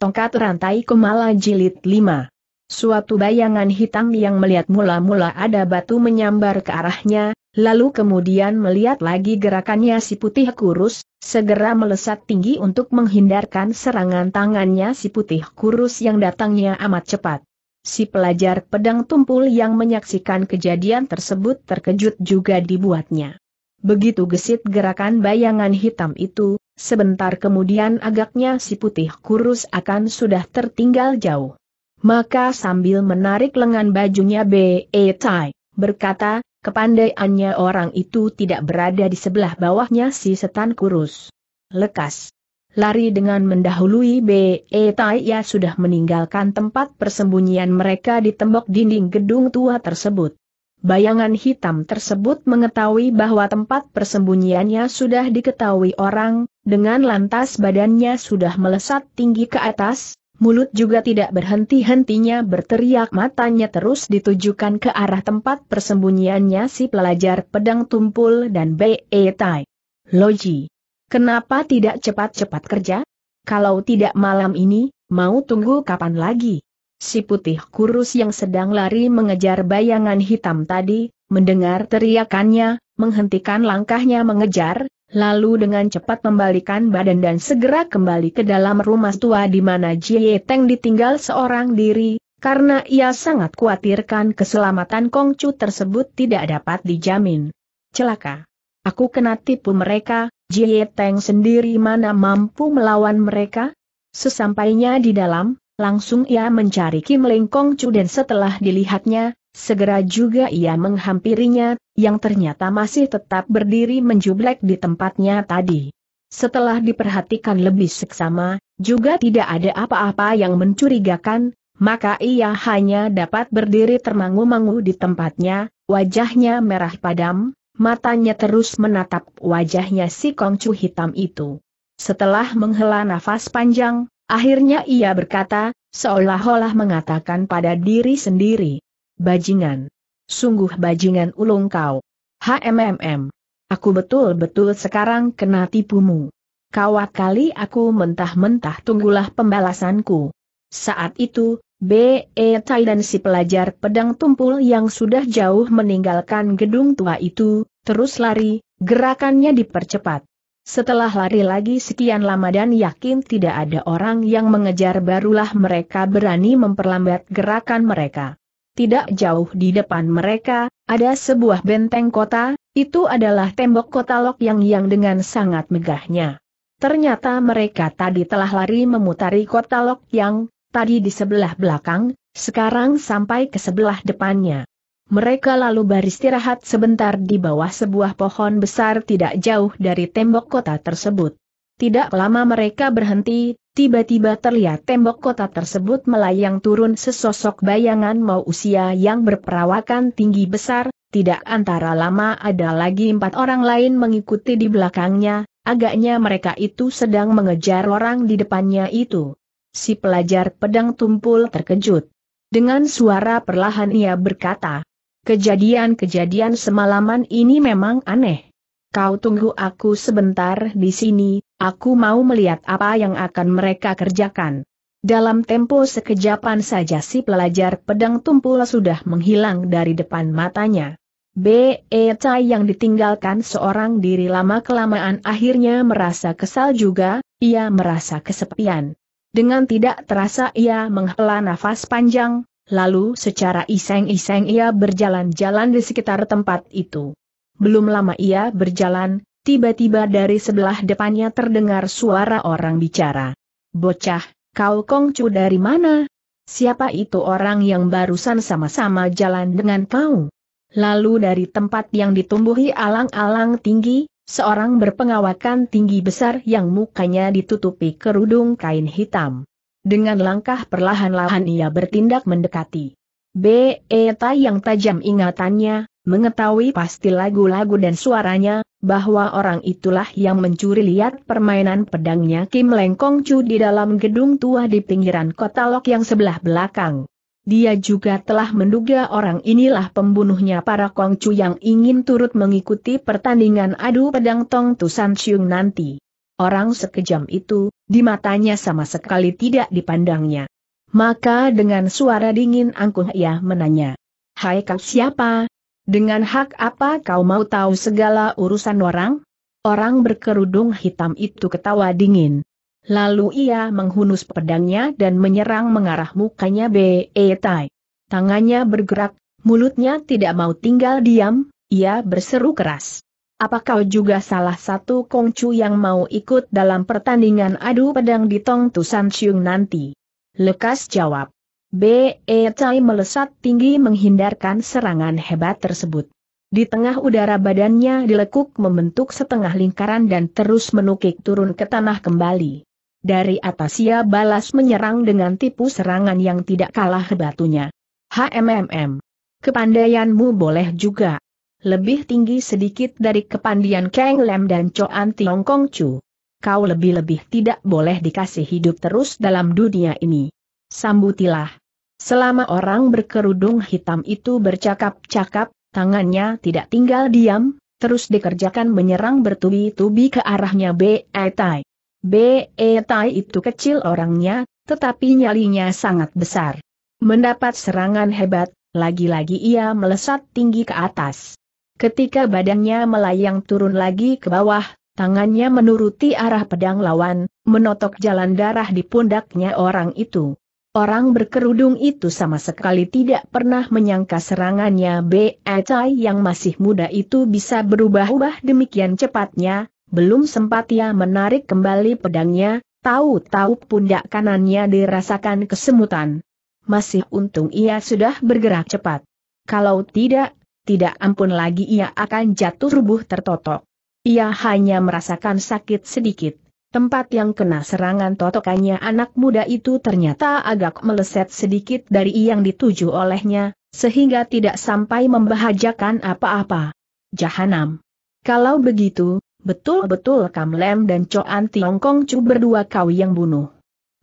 Tongkat Rantai Kumala Jilid 5 Suatu bayangan hitam yang melihat mula-mula ada batu menyambar ke arahnya, lalu kemudian melihat lagi gerakannya si putih kurus, segera melesat tinggi untuk menghindarkan serangan tangannya si putih kurus yang datangnya amat cepat. Si pelajar pedang tumpul yang menyaksikan kejadian tersebut terkejut juga dibuatnya. Begitu gesit gerakan bayangan hitam itu, Sebentar kemudian agaknya si putih kurus akan sudah tertinggal jauh. Maka sambil menarik lengan bajunya B.E. Tai, e berkata, kepandaiannya orang itu tidak berada di sebelah bawahnya si setan kurus. Lekas. Lari dengan mendahului B.E. Tai e ya sudah meninggalkan tempat persembunyian mereka di tembok dinding gedung tua tersebut. Bayangan hitam tersebut mengetahui bahwa tempat persembunyiannya sudah diketahui orang, dengan lantas badannya sudah melesat tinggi ke atas, mulut juga tidak berhenti-hentinya berteriak matanya terus ditujukan ke arah tempat persembunyiannya si pelajar pedang tumpul dan Be Tai. Loji. Kenapa tidak cepat-cepat kerja? Kalau tidak malam ini, mau tunggu kapan lagi? Si putih kurus yang sedang lari mengejar bayangan hitam tadi, mendengar teriakannya, menghentikan langkahnya mengejar, lalu dengan cepat membalikan badan dan segera kembali ke dalam rumah tua di mana Jie Teng ditinggal seorang diri, karena ia sangat khawatirkan keselamatan Kong Chu tersebut tidak dapat dijamin. Celaka. Aku kena tipu mereka, Jie Teng sendiri mana mampu melawan mereka? Sesampainya di dalam, Langsung ia mencari Kim Lengkong Chu dan setelah dilihatnya, segera juga ia menghampirinya, yang ternyata masih tetap berdiri menjublek di tempatnya tadi. Setelah diperhatikan lebih seksama, juga tidak ada apa-apa yang mencurigakan, maka ia hanya dapat berdiri termangu-mangu di tempatnya, wajahnya merah padam, matanya terus menatap wajahnya si Kongcu hitam itu. Setelah menghela nafas panjang, Akhirnya ia berkata, seolah-olah mengatakan pada diri sendiri. Bajingan. Sungguh bajingan ulung kau. HMMM. Aku betul-betul sekarang kena tipumu. Kawat kali aku mentah-mentah tunggulah pembalasanku. Saat itu, B.E. Tai dan si pelajar pedang tumpul yang sudah jauh meninggalkan gedung tua itu, terus lari, gerakannya dipercepat. Setelah lari lagi sekian lama dan yakin tidak ada orang yang mengejar barulah mereka berani memperlambat gerakan mereka. Tidak jauh di depan mereka, ada sebuah benteng kota, itu adalah tembok kota Lok Yang yang dengan sangat megahnya. Ternyata mereka tadi telah lari memutari kota Lok Yang, tadi di sebelah belakang, sekarang sampai ke sebelah depannya. Mereka lalu beristirahat sebentar di bawah sebuah pohon besar tidak jauh dari tembok kota tersebut. Tidak lama mereka berhenti, tiba-tiba terlihat tembok kota tersebut melayang turun sesosok bayangan mau usia yang berperawakan tinggi besar, tidak antara lama ada lagi empat orang lain mengikuti di belakangnya, agaknya mereka itu sedang mengejar orang di depannya itu. Si pelajar pedang tumpul terkejut. Dengan suara perlahan ia berkata, Kejadian-kejadian semalaman ini memang aneh. Kau tunggu aku sebentar di sini, aku mau melihat apa yang akan mereka kerjakan. Dalam tempo sekejapan saja si pelajar pedang tumpul sudah menghilang dari depan matanya. B.E. Chai yang ditinggalkan seorang diri lama-kelamaan akhirnya merasa kesal juga, ia merasa kesepian. Dengan tidak terasa ia menghela nafas panjang, Lalu secara iseng-iseng ia berjalan-jalan di sekitar tempat itu. Belum lama ia berjalan, tiba-tiba dari sebelah depannya terdengar suara orang bicara. Bocah, kau kongcu dari mana? Siapa itu orang yang barusan sama-sama jalan dengan kau? Lalu dari tempat yang ditumbuhi alang-alang tinggi, seorang berpengawakan tinggi besar yang mukanya ditutupi kerudung kain hitam. Dengan langkah perlahan-lahan ia bertindak mendekati. Beta yang tajam ingatannya, mengetahui pasti lagu-lagu dan suaranya, bahwa orang itulah yang mencuri lihat permainan pedangnya Kim Leng Kong Chu di dalam gedung tua di pinggiran kota Lok yang sebelah belakang. Dia juga telah menduga orang inilah pembunuhnya para Kong Chu yang ingin turut mengikuti pertandingan adu pedang Tong Tusan Siung nanti orang sekejam itu, di matanya sama sekali tidak dipandangnya. Maka dengan suara dingin angkuh ia menanya, Hai kau siapa? Dengan hak apa kau mau tahu segala urusan orang? Orang berkerudung hitam itu ketawa dingin. Lalu ia menghunus pedangnya dan menyerang mengarah mukanya Be Tai. Tangannya bergerak, mulutnya tidak mau tinggal diam, ia berseru keras apa kau juga salah satu kongcu yang mau ikut dalam pertandingan adu pedang di Tong Tusan Siung nanti? Lekas jawab. B.E. Chai melesat tinggi menghindarkan serangan hebat tersebut. Di tengah udara badannya dilekuk membentuk setengah lingkaran dan terus menukik turun ke tanah kembali. Dari atas ia balas menyerang dengan tipu serangan yang tidak kalah hebatnya. HMMM. Kepandaianmu boleh juga lebih tinggi sedikit dari kepandian Kang Lem dan Choan Tiong Kong Chu. Kau lebih-lebih tidak boleh dikasih hidup terus dalam dunia ini. Sambutilah. Selama orang berkerudung hitam itu bercakap-cakap, tangannya tidak tinggal diam, terus dikerjakan menyerang bertubi-tubi ke arahnya Be Tai. Be Tai itu kecil orangnya, tetapi nyalinya sangat besar. Mendapat serangan hebat, lagi-lagi ia melesat tinggi ke atas. Ketika badannya melayang turun lagi ke bawah, tangannya menuruti arah pedang lawan, menotok jalan darah di pundaknya orang itu. Orang berkerudung itu sama sekali tidak pernah menyangka serangannya B.E. yang masih muda itu bisa berubah-ubah demikian cepatnya, belum sempat ia menarik kembali pedangnya, tahu-tahu pundak kanannya dirasakan kesemutan. Masih untung ia sudah bergerak cepat. Kalau tidak, tidak ampun lagi ia akan jatuh rubuh tertotok. Ia hanya merasakan sakit sedikit. Tempat yang kena serangan totokannya anak muda itu ternyata agak meleset sedikit dari yang dituju olehnya, sehingga tidak sampai membahajakan apa-apa. Jahanam. Kalau begitu, betul-betul Kamlem dan Coan Tiongkong Cu berdua kau yang bunuh.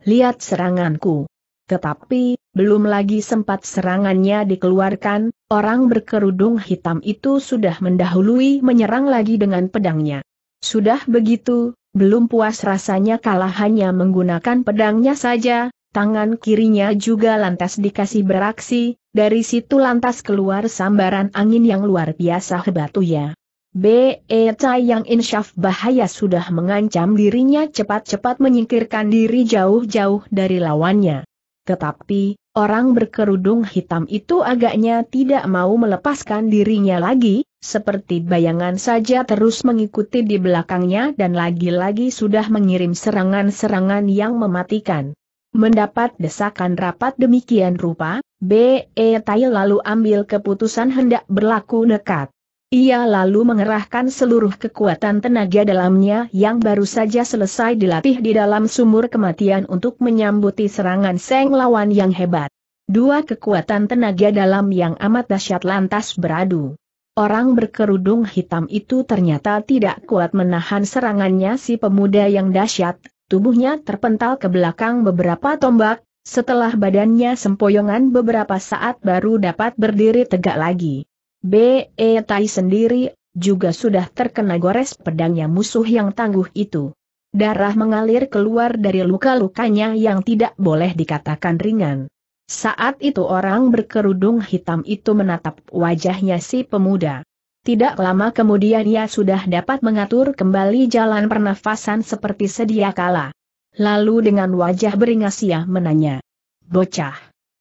Lihat seranganku. Tetapi, belum lagi sempat serangannya dikeluarkan, orang berkerudung hitam itu sudah mendahului menyerang lagi dengan pedangnya. Sudah begitu, belum puas rasanya kalah hanya menggunakan pedangnya saja, tangan kirinya juga lantas dikasih beraksi, dari situ lantas keluar sambaran angin yang luar biasa hebatuya. B.E. Cai yang insyaf bahaya sudah mengancam dirinya cepat-cepat menyingkirkan diri jauh-jauh dari lawannya. Tetapi, orang berkerudung hitam itu agaknya tidak mau melepaskan dirinya lagi, seperti bayangan saja terus mengikuti di belakangnya dan lagi-lagi sudah mengirim serangan-serangan yang mematikan. Mendapat desakan rapat demikian rupa, B.E. Tai lalu ambil keputusan hendak berlaku nekat. Ia lalu mengerahkan seluruh kekuatan tenaga dalamnya yang baru saja selesai dilatih di dalam sumur kematian untuk menyambuti serangan Seng lawan yang hebat. Dua kekuatan tenaga dalam yang amat dahsyat lantas beradu. Orang berkerudung hitam itu ternyata tidak kuat menahan serangannya si pemuda yang dahsyat, tubuhnya terpental ke belakang beberapa tombak, setelah badannya sempoyongan beberapa saat baru dapat berdiri tegak lagi. B.E. Tai sendiri, juga sudah terkena gores pedangnya musuh yang tangguh itu. Darah mengalir keluar dari luka-lukanya yang tidak boleh dikatakan ringan. Saat itu orang berkerudung hitam itu menatap wajahnya si pemuda. Tidak lama kemudian ia sudah dapat mengatur kembali jalan pernafasan seperti sedia kala. Lalu dengan wajah beringas ia menanya. Bocah,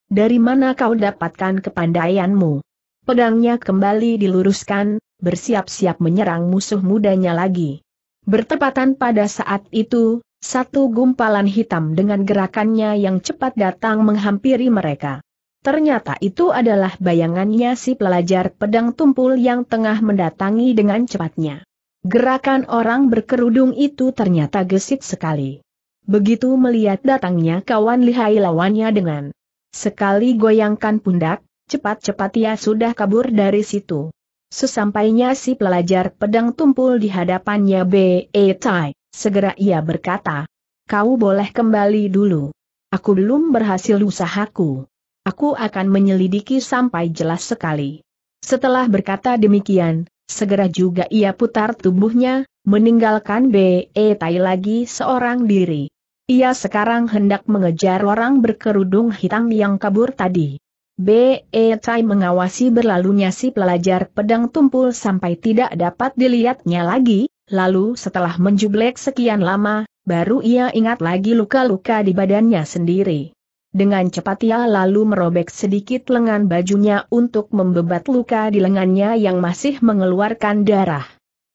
dari mana kau dapatkan kepandaianmu? Pedangnya kembali diluruskan, bersiap-siap menyerang musuh mudanya lagi. Bertepatan pada saat itu, satu gumpalan hitam dengan gerakannya yang cepat datang menghampiri mereka. Ternyata itu adalah bayangannya si pelajar pedang tumpul yang tengah mendatangi dengan cepatnya. Gerakan orang berkerudung itu ternyata gesit sekali. Begitu melihat datangnya kawan lihai lawannya dengan sekali goyangkan pundak, Cepat-cepat ia ya, sudah kabur dari situ. Sesampainya si pelajar pedang tumpul di hadapannya B.E. Tai, segera ia berkata, Kau boleh kembali dulu. Aku belum berhasil usahaku. Aku akan menyelidiki sampai jelas sekali. Setelah berkata demikian, segera juga ia putar tubuhnya, meninggalkan B.E. Tai lagi seorang diri. Ia sekarang hendak mengejar orang berkerudung hitam yang kabur tadi. B. E. Tai mengawasi berlalunya si pelajar pedang tumpul sampai tidak dapat dilihatnya lagi, lalu setelah menjublek sekian lama, baru ia ingat lagi luka-luka di badannya sendiri. Dengan cepat ia lalu merobek sedikit lengan bajunya untuk membebat luka di lengannya yang masih mengeluarkan darah.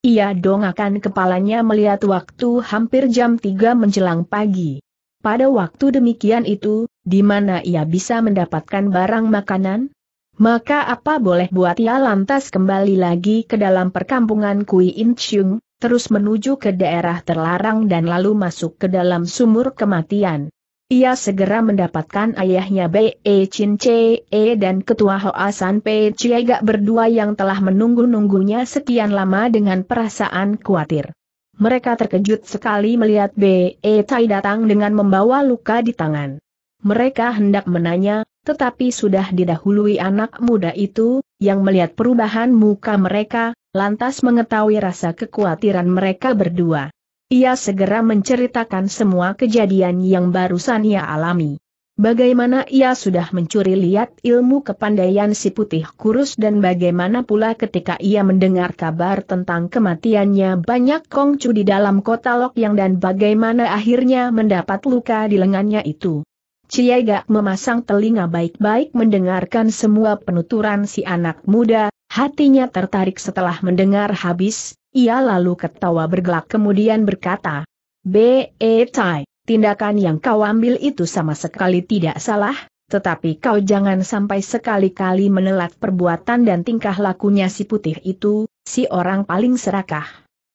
Ia dongakan kepalanya melihat waktu hampir jam 3 menjelang pagi. Pada waktu demikian itu, di mana ia bisa mendapatkan barang makanan? Maka apa boleh buat ia lantas kembali lagi ke dalam perkampungan Kui In terus menuju ke daerah terlarang dan lalu masuk ke dalam sumur kematian. Ia segera mendapatkan ayahnya B.E. E Chin C.E. E dan ketua Hoa San P Chiega berdua yang telah menunggu-nunggunya sekian lama dengan perasaan khawatir. Mereka terkejut sekali melihat B.E. Tai datang dengan membawa luka di tangan. Mereka hendak menanya, tetapi sudah didahului anak muda itu, yang melihat perubahan muka mereka, lantas mengetahui rasa kekhawatiran mereka berdua. Ia segera menceritakan semua kejadian yang barusan ia alami bagaimana ia sudah mencuri lihat ilmu kepandaian si putih kurus dan bagaimana pula ketika ia mendengar kabar tentang kematiannya banyak kongcu di dalam kota Lok Yang dan bagaimana akhirnya mendapat luka di lengannya itu. Ciega memasang telinga baik-baik mendengarkan semua penuturan si anak muda, hatinya tertarik setelah mendengar habis, ia lalu ketawa bergelak kemudian berkata, B.E. Tai tindakan yang kau ambil itu sama sekali tidak salah, tetapi kau jangan sampai sekali-kali menelat perbuatan dan tingkah lakunya si putih itu, si orang paling serakah.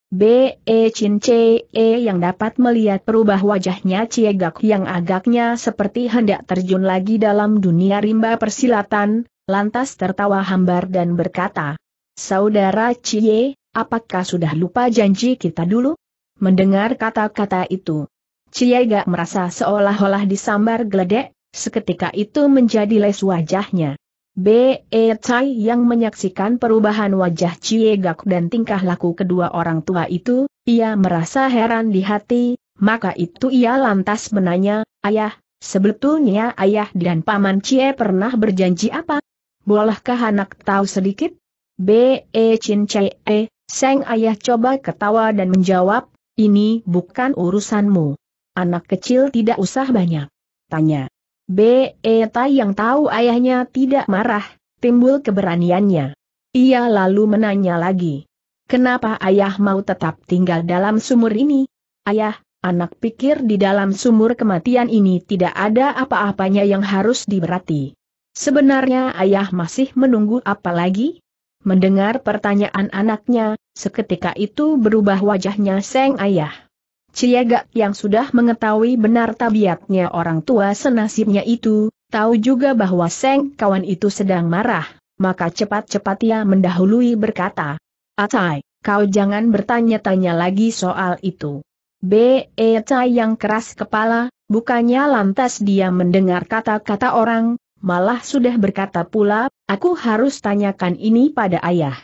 Be E. Chin C. E. yang dapat melihat perubah wajahnya Ciegak yang agaknya seperti hendak terjun lagi dalam dunia rimba persilatan, lantas tertawa hambar dan berkata, Saudara Cie, apakah sudah lupa janji kita dulu? Mendengar kata-kata itu, Ciega merasa seolah-olah disambar geledek, seketika itu menjadi les wajahnya. B.E. Tai yang menyaksikan perubahan wajah gak dan tingkah laku kedua orang tua itu, ia merasa heran di hati, maka itu ia lantas menanya, Ayah, sebetulnya ayah dan paman Cie pernah berjanji apa? Bolehkah anak tahu sedikit? B.E. Chin Cie, eh, Seng ayah coba ketawa dan menjawab, ini bukan urusanmu. Anak kecil tidak usah banyak. Tanya. B. Tai yang tahu ayahnya tidak marah, timbul keberaniannya. Ia lalu menanya lagi. Kenapa ayah mau tetap tinggal dalam sumur ini? Ayah, anak pikir di dalam sumur kematian ini tidak ada apa-apanya yang harus diberati. Sebenarnya ayah masih menunggu apa lagi? Mendengar pertanyaan anaknya, seketika itu berubah wajahnya seng ayah. Ciega yang sudah mengetahui benar tabiatnya orang tua senasibnya itu, tahu juga bahwa Seng kawan itu sedang marah, maka cepat-cepat ia mendahului berkata, Atai, kau jangan bertanya-tanya lagi soal itu. B. E. Cai yang keras kepala, bukannya lantas dia mendengar kata-kata orang, malah sudah berkata pula, aku harus tanyakan ini pada ayah.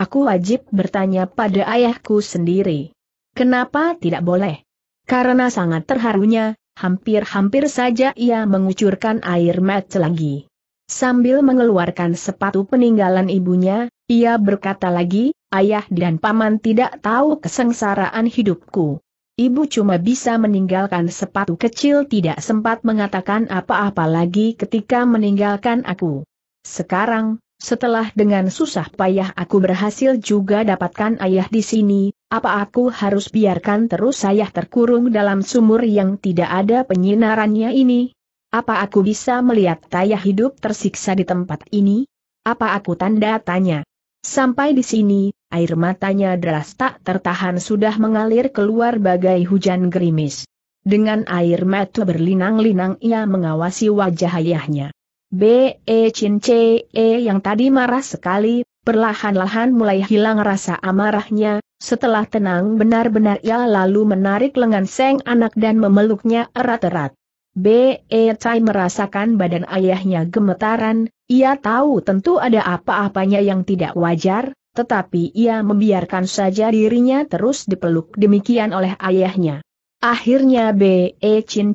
Aku wajib bertanya pada ayahku sendiri. Kenapa tidak boleh? Karena sangat terharunya, hampir-hampir saja ia mengucurkan air mata lagi. Sambil mengeluarkan sepatu peninggalan ibunya, ia berkata lagi, ayah dan paman tidak tahu kesengsaraan hidupku. Ibu cuma bisa meninggalkan sepatu kecil tidak sempat mengatakan apa-apa lagi ketika meninggalkan aku. Sekarang, setelah dengan susah payah aku berhasil juga dapatkan ayah di sini, apa aku harus biarkan terus ayah terkurung dalam sumur yang tidak ada penyinarannya ini? Apa aku bisa melihat ayah hidup tersiksa di tempat ini? Apa aku tanda tanya? Sampai di sini, air matanya deras tak tertahan sudah mengalir keluar bagai hujan gerimis. Dengan air mata berlinang-linang ia mengawasi wajah ayahnya. B. E. Chin C. E. yang tadi marah sekali, perlahan-lahan mulai hilang rasa amarahnya, setelah tenang benar-benar ia lalu menarik lengan seng anak dan memeluknya erat-erat. B. E. Chai merasakan badan ayahnya gemetaran, ia tahu tentu ada apa-apanya yang tidak wajar, tetapi ia membiarkan saja dirinya terus dipeluk demikian oleh ayahnya. Akhirnya B.E. Chin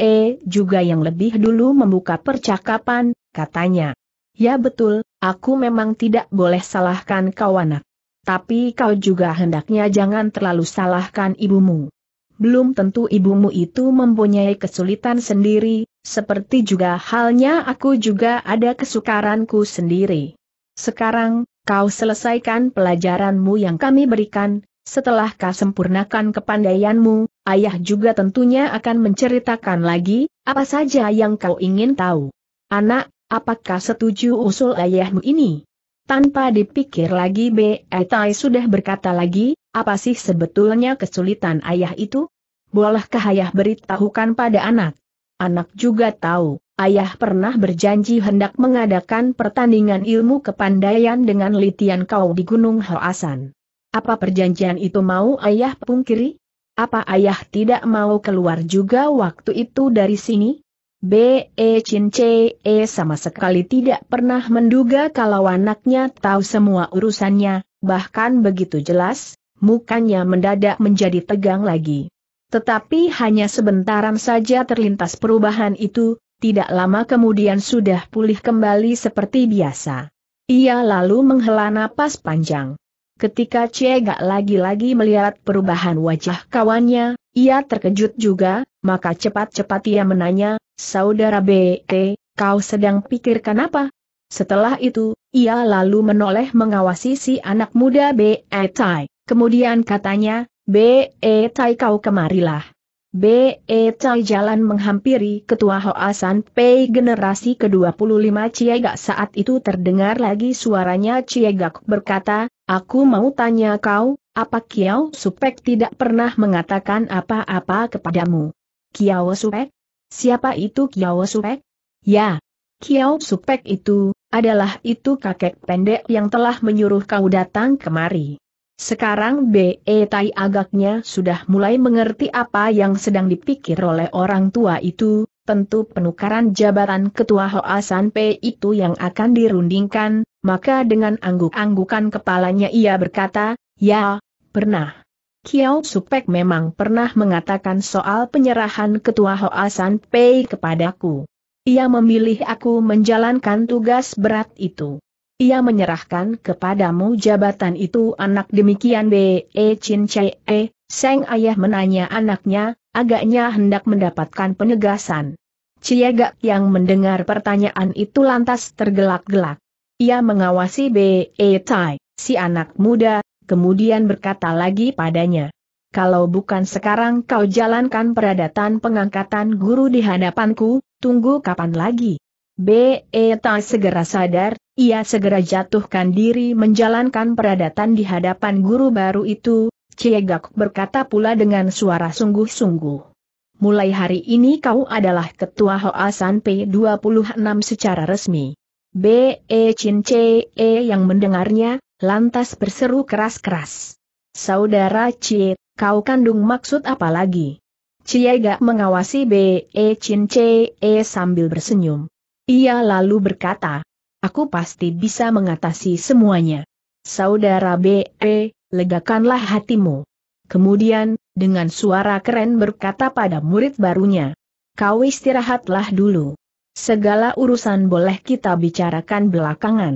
e, juga yang lebih dulu membuka percakapan, katanya. Ya betul, aku memang tidak boleh salahkan kau anak. Tapi kau juga hendaknya jangan terlalu salahkan ibumu. Belum tentu ibumu itu mempunyai kesulitan sendiri, seperti juga halnya aku juga ada kesukaranku sendiri. Sekarang, kau selesaikan pelajaranmu yang kami berikan, setelah kau sempurnakan kepandaianmu, ayah juga tentunya akan menceritakan lagi, apa saja yang kau ingin tahu. Anak, apakah setuju usul ayahmu ini? Tanpa dipikir lagi B. Etai sudah berkata lagi, apa sih sebetulnya kesulitan ayah itu? Bolehkah ayah beritahukan pada anak? Anak juga tahu, ayah pernah berjanji hendak mengadakan pertandingan ilmu kepandaian dengan Litian Kau di Gunung Hoasan. Apa perjanjian itu mau ayah pungkiri? Apa ayah tidak mau keluar juga waktu itu dari sini? B.E. Chin E. sama sekali tidak pernah menduga kalau anaknya tahu semua urusannya, bahkan begitu jelas, mukanya mendadak menjadi tegang lagi. Tetapi hanya sebentaran saja terlintas perubahan itu, tidak lama kemudian sudah pulih kembali seperti biasa. Ia lalu menghela napas panjang. Ketika Cie lagi-lagi melihat perubahan wajah kawannya, ia terkejut juga, maka cepat-cepat ia menanya, Saudara BT, kau sedang pikirkan apa? Setelah itu, ia lalu menoleh mengawasi si anak muda BE Tai. Kemudian katanya, BE Tai kau kemarilah. Be cai jalan menghampiri Ketua Hoasan Pei generasi ke-25 Ciegak saat itu terdengar lagi suaranya Ciegak berkata, Aku mau tanya kau, apa Kiao Supek tidak pernah mengatakan apa-apa kepadamu? Kiao Supek? Siapa itu Kiao Supek? Ya, Kiao Supek itu, adalah itu kakek pendek yang telah menyuruh kau datang kemari. Sekarang B.E. Tai agaknya sudah mulai mengerti apa yang sedang dipikir oleh orang tua itu, tentu penukaran jabatan ketua Hoasan P itu yang akan dirundingkan, maka dengan angguk-anggukan kepalanya ia berkata, ya, pernah. Kiao Supek memang pernah mengatakan soal penyerahan ketua Hoasan P kepadaku. Ia memilih aku menjalankan tugas berat itu. Ia menyerahkan kepadamu jabatan itu anak demikian B.E. E, Chin Chee, Seng ayah menanya anaknya, agaknya hendak mendapatkan penegasan. Ciegak yang mendengar pertanyaan itu lantas tergelak-gelak. Ia mengawasi B.E. E, tai, si anak muda, kemudian berkata lagi padanya. Kalau bukan sekarang kau jalankan peradatan pengangkatan guru di hadapanku, tunggu kapan lagi? Be tak segera sadar, ia segera jatuhkan diri menjalankan peradatan di hadapan guru baru itu, Ciegak berkata pula dengan suara sungguh-sungguh. Mulai hari ini kau adalah ketua Hoasan P26 secara resmi. B.E. Chin C.E. yang mendengarnya, lantas berseru keras-keras. Saudara Cie, kau kandung maksud apa lagi? Ciegak mengawasi B.E. Chin C.E. sambil bersenyum. Ia lalu berkata, aku pasti bisa mengatasi semuanya. Saudara B.E., legakanlah hatimu. Kemudian, dengan suara keren berkata pada murid barunya, kau istirahatlah dulu. Segala urusan boleh kita bicarakan belakangan.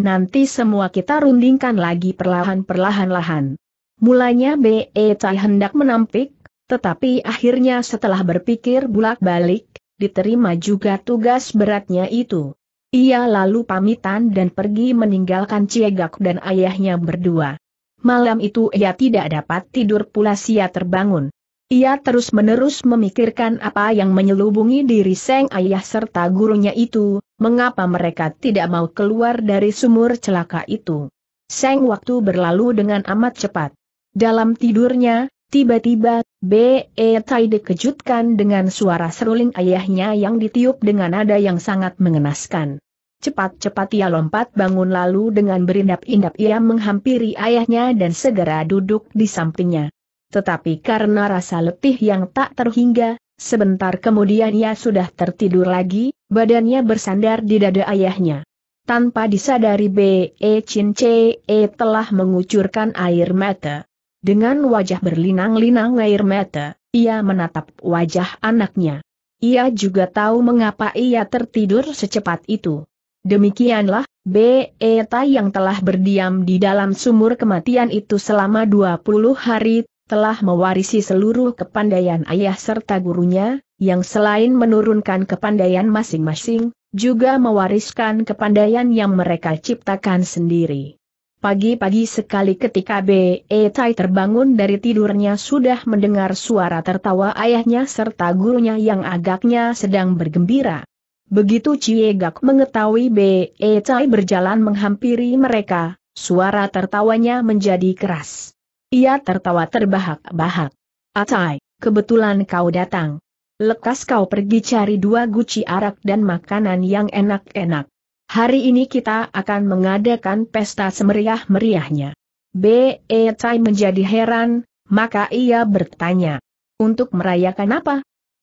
Nanti semua kita rundingkan lagi perlahan-perlahan-lahan. Mulanya B.E. Tai hendak menampik, tetapi akhirnya setelah berpikir bulak-balik, diterima juga tugas beratnya itu. Ia lalu pamitan dan pergi meninggalkan Ciegak dan ayahnya berdua. Malam itu ia tidak dapat tidur pula sia terbangun. Ia terus-menerus memikirkan apa yang menyelubungi diri Seng Ayah serta gurunya itu, mengapa mereka tidak mau keluar dari sumur celaka itu. Seng waktu berlalu dengan amat cepat. Dalam tidurnya, tiba-tiba B. E. Tai dikejutkan dengan suara seruling ayahnya yang ditiup dengan nada yang sangat mengenaskan. Cepat-cepat ia lompat bangun lalu dengan berindap-indap ia menghampiri ayahnya dan segera duduk di sampingnya. Tetapi karena rasa letih yang tak terhingga, sebentar kemudian ia sudah tertidur lagi, badannya bersandar di dada ayahnya. Tanpa disadari B.E. Chin C.E. E telah mengucurkan air mata. Dengan wajah berlinang-linang air mata, ia menatap wajah anaknya. Ia juga tahu mengapa ia tertidur secepat itu. Demikianlah, Beta yang telah berdiam di dalam sumur kematian itu selama 20 hari, telah mewarisi seluruh kepandaian ayah serta gurunya, yang selain menurunkan kepandaian masing-masing, juga mewariskan kepandaian yang mereka ciptakan sendiri. Pagi-pagi sekali ketika B.E. Tai terbangun dari tidurnya sudah mendengar suara tertawa ayahnya serta gurunya yang agaknya sedang bergembira. Begitu Ciegak mengetahui B.E. Tai berjalan menghampiri mereka, suara tertawanya menjadi keras. Ia tertawa terbahak-bahak. Atai, kebetulan kau datang. Lekas kau pergi cari dua guci arak dan makanan yang enak-enak. Hari ini kita akan mengadakan pesta semeriah-meriahnya. B.E. Tai menjadi heran, maka ia bertanya. Untuk merayakan apa?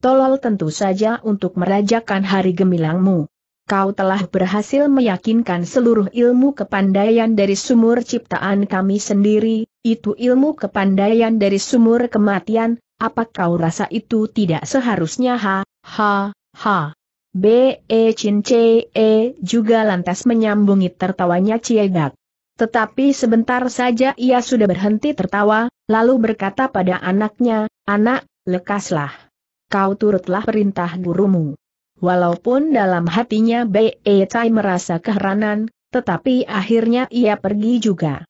Tolol tentu saja untuk merajakan hari gemilangmu. Kau telah berhasil meyakinkan seluruh ilmu kepandaian dari sumur ciptaan kami sendiri, itu ilmu kepandaian dari sumur kematian, apa kau rasa itu tidak seharusnya ha, ha, ha. B. E. Chin C. E. juga lantas menyambungi tertawanya Ciegak. Tetapi sebentar saja ia sudah berhenti tertawa, lalu berkata pada anaknya, Anak, lekaslah. Kau turutlah perintah gurumu. Walaupun dalam hatinya B.E. Tai merasa keheranan, tetapi akhirnya ia pergi juga.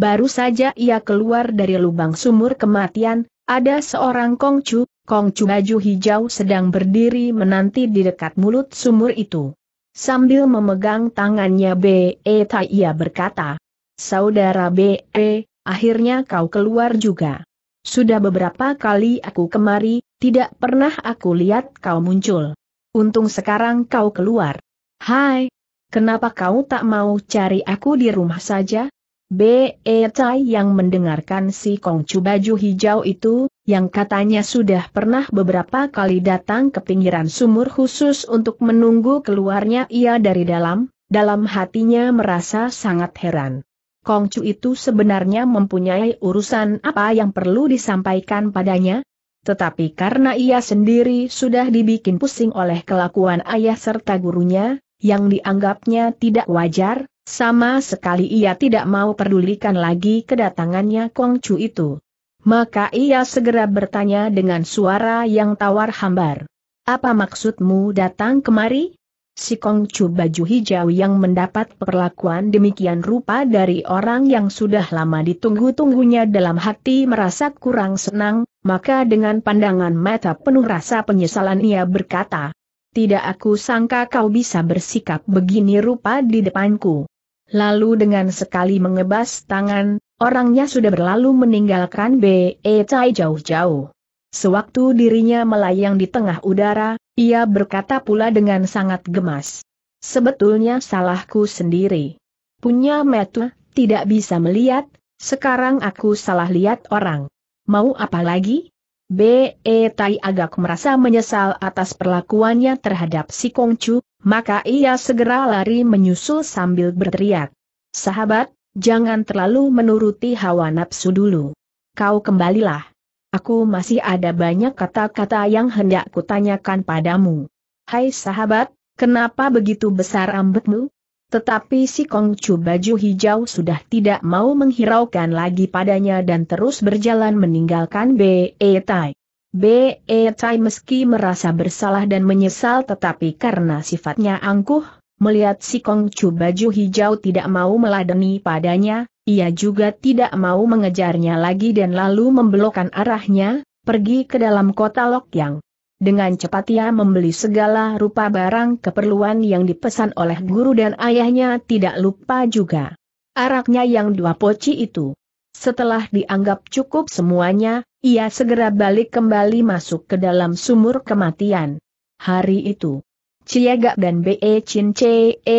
Baru saja ia keluar dari lubang sumur kematian, ada seorang kongcu, kongcu baju hijau sedang berdiri menanti di dekat mulut sumur itu. Sambil memegang tangannya B.E. E tai ia berkata, Saudara B.E., e, akhirnya kau keluar juga. Sudah beberapa kali aku kemari, tidak pernah aku lihat kau muncul. Untung sekarang kau keluar. Hai, kenapa kau tak mau cari aku di rumah saja? B. E. yang mendengarkan si Kongcu baju hijau itu, yang katanya sudah pernah beberapa kali datang ke pinggiran sumur khusus untuk menunggu keluarnya ia dari dalam, dalam hatinya merasa sangat heran. Kongcu itu sebenarnya mempunyai urusan apa yang perlu disampaikan padanya? Tetapi karena ia sendiri sudah dibikin pusing oleh kelakuan ayah serta gurunya, yang dianggapnya tidak wajar, sama sekali ia tidak mau pedulikan lagi kedatangannya Kong Chu itu. Maka ia segera bertanya dengan suara yang tawar hambar. Apa maksudmu datang kemari? Si Kong Chu baju hijau yang mendapat perlakuan demikian rupa dari orang yang sudah lama ditunggu-tunggunya dalam hati merasa kurang senang, maka dengan pandangan mata penuh rasa penyesalan ia berkata, tidak aku sangka kau bisa bersikap begini rupa di depanku. Lalu dengan sekali mengebas tangan, orangnya sudah berlalu meninggalkan B.E. Cai jauh-jauh. Sewaktu dirinya melayang di tengah udara, ia berkata pula dengan sangat gemas. Sebetulnya salahku sendiri. Punya metu, tidak bisa melihat, sekarang aku salah lihat orang. Mau apa lagi? B.E. Tai agak merasa menyesal atas perlakuannya terhadap si Kongcu, maka ia segera lari menyusul sambil berteriak. Sahabat, jangan terlalu menuruti hawa nafsu dulu. Kau kembalilah. Aku masih ada banyak kata-kata yang hendak kutanyakan padamu. Hai sahabat, kenapa begitu besar ambekmu? Tetapi si Kongcu baju hijau sudah tidak mau menghiraukan lagi padanya dan terus berjalan meninggalkan B.E. Tai. B.E. Tai meski merasa bersalah dan menyesal tetapi karena sifatnya angkuh, melihat si Kongcu baju hijau tidak mau meladeni padanya, ia juga tidak mau mengejarnya lagi dan lalu membelokkan arahnya, pergi ke dalam kota Lok Yang. Dengan cepat ia membeli segala rupa barang keperluan yang dipesan oleh guru dan ayahnya tidak lupa juga. Araknya yang dua poci itu. Setelah dianggap cukup semuanya, ia segera balik kembali masuk ke dalam sumur kematian. Hari itu, Ciega dan Be Chin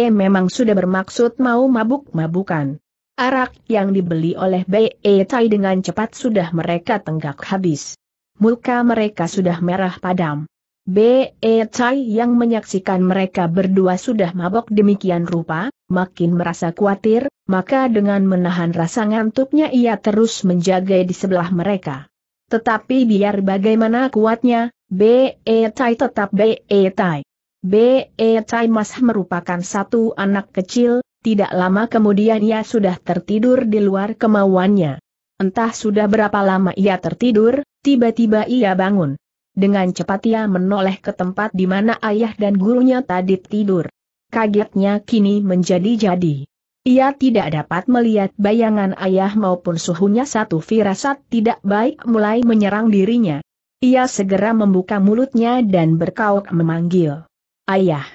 memang sudah bermaksud mau mabuk-mabukan. Arak yang dibeli oleh Be Tai dengan cepat sudah mereka tenggak habis muka mereka sudah merah padam. B.E. Chai yang menyaksikan mereka berdua sudah mabok demikian rupa, makin merasa khawatir, maka dengan menahan rasa ngantuknya ia terus menjaga di sebelah mereka. Tetapi biar bagaimana kuatnya, B.E. Chai tetap B.E. Chai. B.E. Chai Mas merupakan satu anak kecil, tidak lama kemudian ia sudah tertidur di luar kemauannya. Entah sudah berapa lama ia tertidur, tiba-tiba ia bangun. Dengan cepat ia menoleh ke tempat di mana ayah dan gurunya tadi tidur. Kagetnya kini menjadi-jadi. Ia tidak dapat melihat bayangan ayah maupun suhunya satu firasat tidak baik mulai menyerang dirinya. Ia segera membuka mulutnya dan berkauk memanggil. Ayah.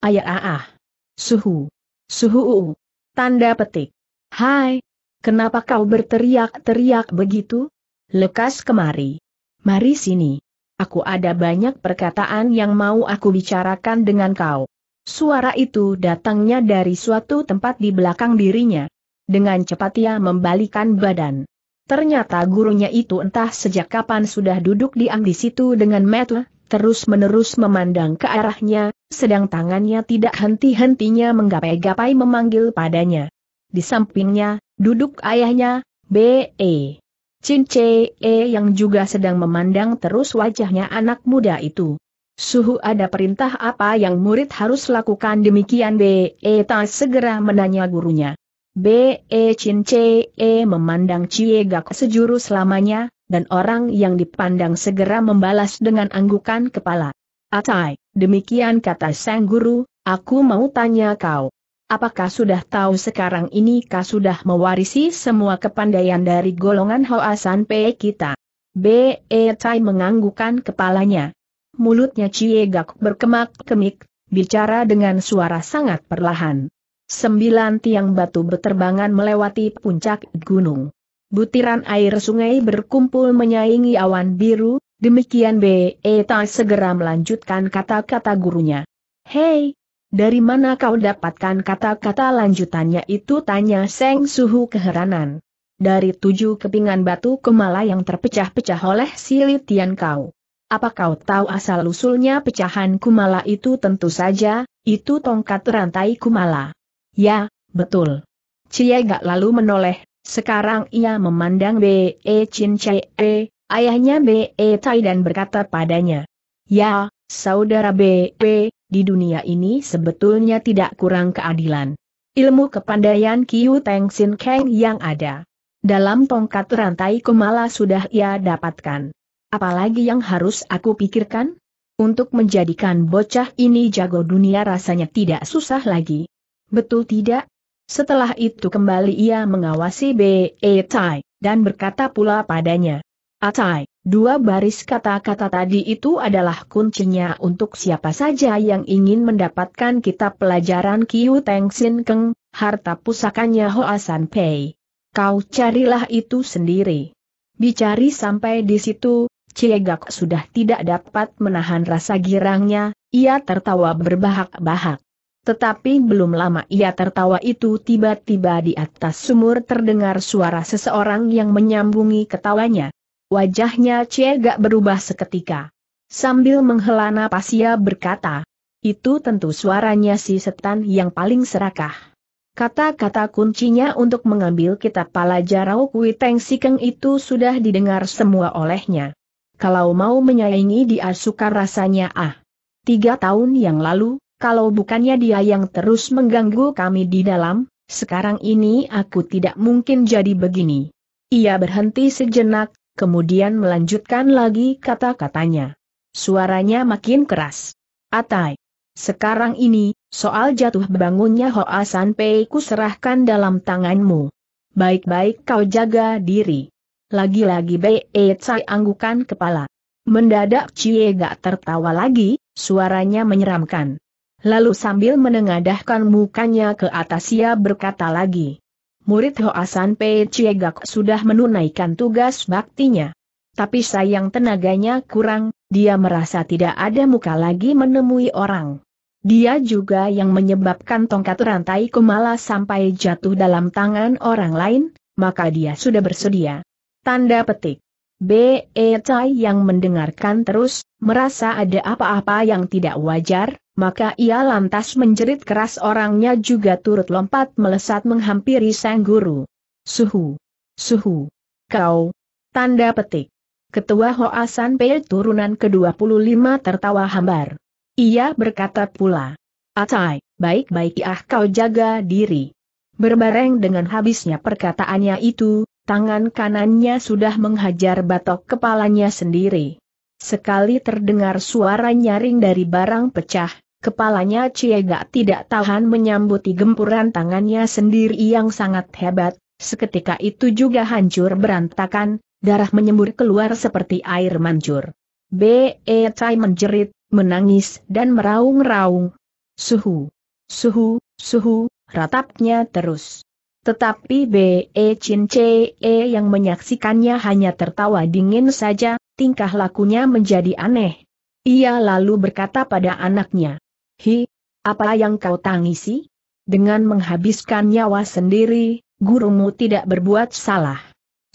Ayah ah ah. Suhu. Suhu. Uh, uh. Tanda petik. Hai, Kenapa kau berteriak-teriak begitu? Lekas kemari. Mari sini. Aku ada banyak perkataan yang mau aku bicarakan dengan kau. Suara itu datangnya dari suatu tempat di belakang dirinya. Dengan cepat ia membalikan badan. Ternyata gurunya itu entah sejak kapan sudah duduk diam di situ dengan metu, terus-menerus memandang ke arahnya, sedang tangannya tidak henti-hentinya menggapai-gapai memanggil padanya. Di sampingnya, Duduk ayahnya, B.E. Chin C.E. yang juga sedang memandang terus wajahnya anak muda itu. Suhu ada perintah apa yang murid harus lakukan demikian B.E. Tak segera menanya gurunya. B.E. Chin C.E. memandang Gak sejuru selamanya, dan orang yang dipandang segera membalas dengan anggukan kepala. Atai, demikian kata sang guru, aku mau tanya kau. Apakah sudah tahu sekarang ini kau sudah mewarisi semua kepandaian dari golongan Hoasan Pe kita? B. E. Tai menganggukan kepalanya. Mulutnya Cie gak berkemak-kemik, bicara dengan suara sangat perlahan. Sembilan tiang batu berterbangan melewati puncak gunung. Butiran air sungai berkumpul menyaingi awan biru, demikian B. E. Tai segera melanjutkan kata-kata gurunya. Hei, dari mana kau dapatkan kata-kata lanjutannya itu tanya Seng Suhu keheranan. Dari tujuh kepingan batu kemala yang terpecah-pecah oleh si Litian Kau. Apa kau tahu asal-usulnya pecahan kumala itu tentu saja, itu tongkat rantai kumala. Ya, betul. Cie gak lalu menoleh, sekarang ia memandang B.E. E Chin Cie, ayahnya B.E. Tai e dan berkata padanya. Ya, saudara B.E., e di dunia ini sebetulnya tidak kurang keadilan. Ilmu kepandaian Kiu Teng Sin Kang yang ada dalam tongkat rantai Kumala sudah ia dapatkan. Apalagi yang harus aku pikirkan? Untuk menjadikan bocah ini jago dunia rasanya tidak susah lagi. Betul tidak? Setelah itu kembali ia mengawasi B.E. Tai, dan berkata pula padanya, Atai, dua baris kata-kata tadi itu adalah kuncinya untuk siapa saja yang ingin mendapatkan kitab pelajaran Kiu Teng Sin Keng, harta pusakanya Hoa San Pei. Kau carilah itu sendiri. Dicari sampai di situ, Ciegak sudah tidak dapat menahan rasa girangnya, ia tertawa berbahak-bahak. Tetapi belum lama ia tertawa itu tiba-tiba di atas sumur terdengar suara seseorang yang menyambungi ketawanya. Wajahnya Cie gak berubah seketika. Sambil menghela napas ia berkata, itu tentu suaranya si setan yang paling serakah. Kata-kata kuncinya untuk mengambil kitab palajarau kui teng sikeng itu sudah didengar semua olehnya. Kalau mau menyaingi dia suka rasanya ah. Tiga tahun yang lalu, kalau bukannya dia yang terus mengganggu kami di dalam, sekarang ini aku tidak mungkin jadi begini. Ia berhenti sejenak, kemudian melanjutkan lagi kata-katanya. Suaranya makin keras. Atai. Sekarang ini, soal jatuh bangunnya Hoa San ku serahkan dalam tanganmu. Baik-baik kau jaga diri. Lagi-lagi Bei e Tsai anggukan kepala. Mendadak Cie gak tertawa lagi, suaranya menyeramkan. Lalu sambil menengadahkan mukanya ke atas ia berkata lagi murid Hoasan Pei Ciegak sudah menunaikan tugas baktinya. Tapi sayang tenaganya kurang, dia merasa tidak ada muka lagi menemui orang. Dia juga yang menyebabkan tongkat rantai Kumala sampai jatuh dalam tangan orang lain, maka dia sudah bersedia. Tanda petik. B.E. Chai yang mendengarkan terus, merasa ada apa-apa yang tidak wajar, maka ia lantas menjerit keras orangnya juga turut lompat melesat menghampiri sang guru. Suhu! Suhu! Kau! Tanda petik. Ketua Hoasan Pei turunan ke-25 tertawa hambar. Ia berkata pula. Atai, baik-baik ah kau jaga diri. Berbareng dengan habisnya perkataannya itu, tangan kanannya sudah menghajar batok kepalanya sendiri. Sekali terdengar suara nyaring dari barang pecah, Kepalanya Ciega tidak tahan menyambuti gempuran tangannya sendiri yang sangat hebat, seketika itu juga hancur berantakan, darah menyembur keluar seperti air mancur. B.E. Tai menjerit, menangis dan meraung-raung. Suhu, suhu, suhu, ratapnya terus. Tetapi B.E. Chin Cie yang menyaksikannya hanya tertawa dingin saja, tingkah lakunya menjadi aneh. Ia lalu berkata pada anaknya, Hi, apa yang kau tangisi? Dengan menghabiskan nyawa sendiri, gurumu tidak berbuat salah.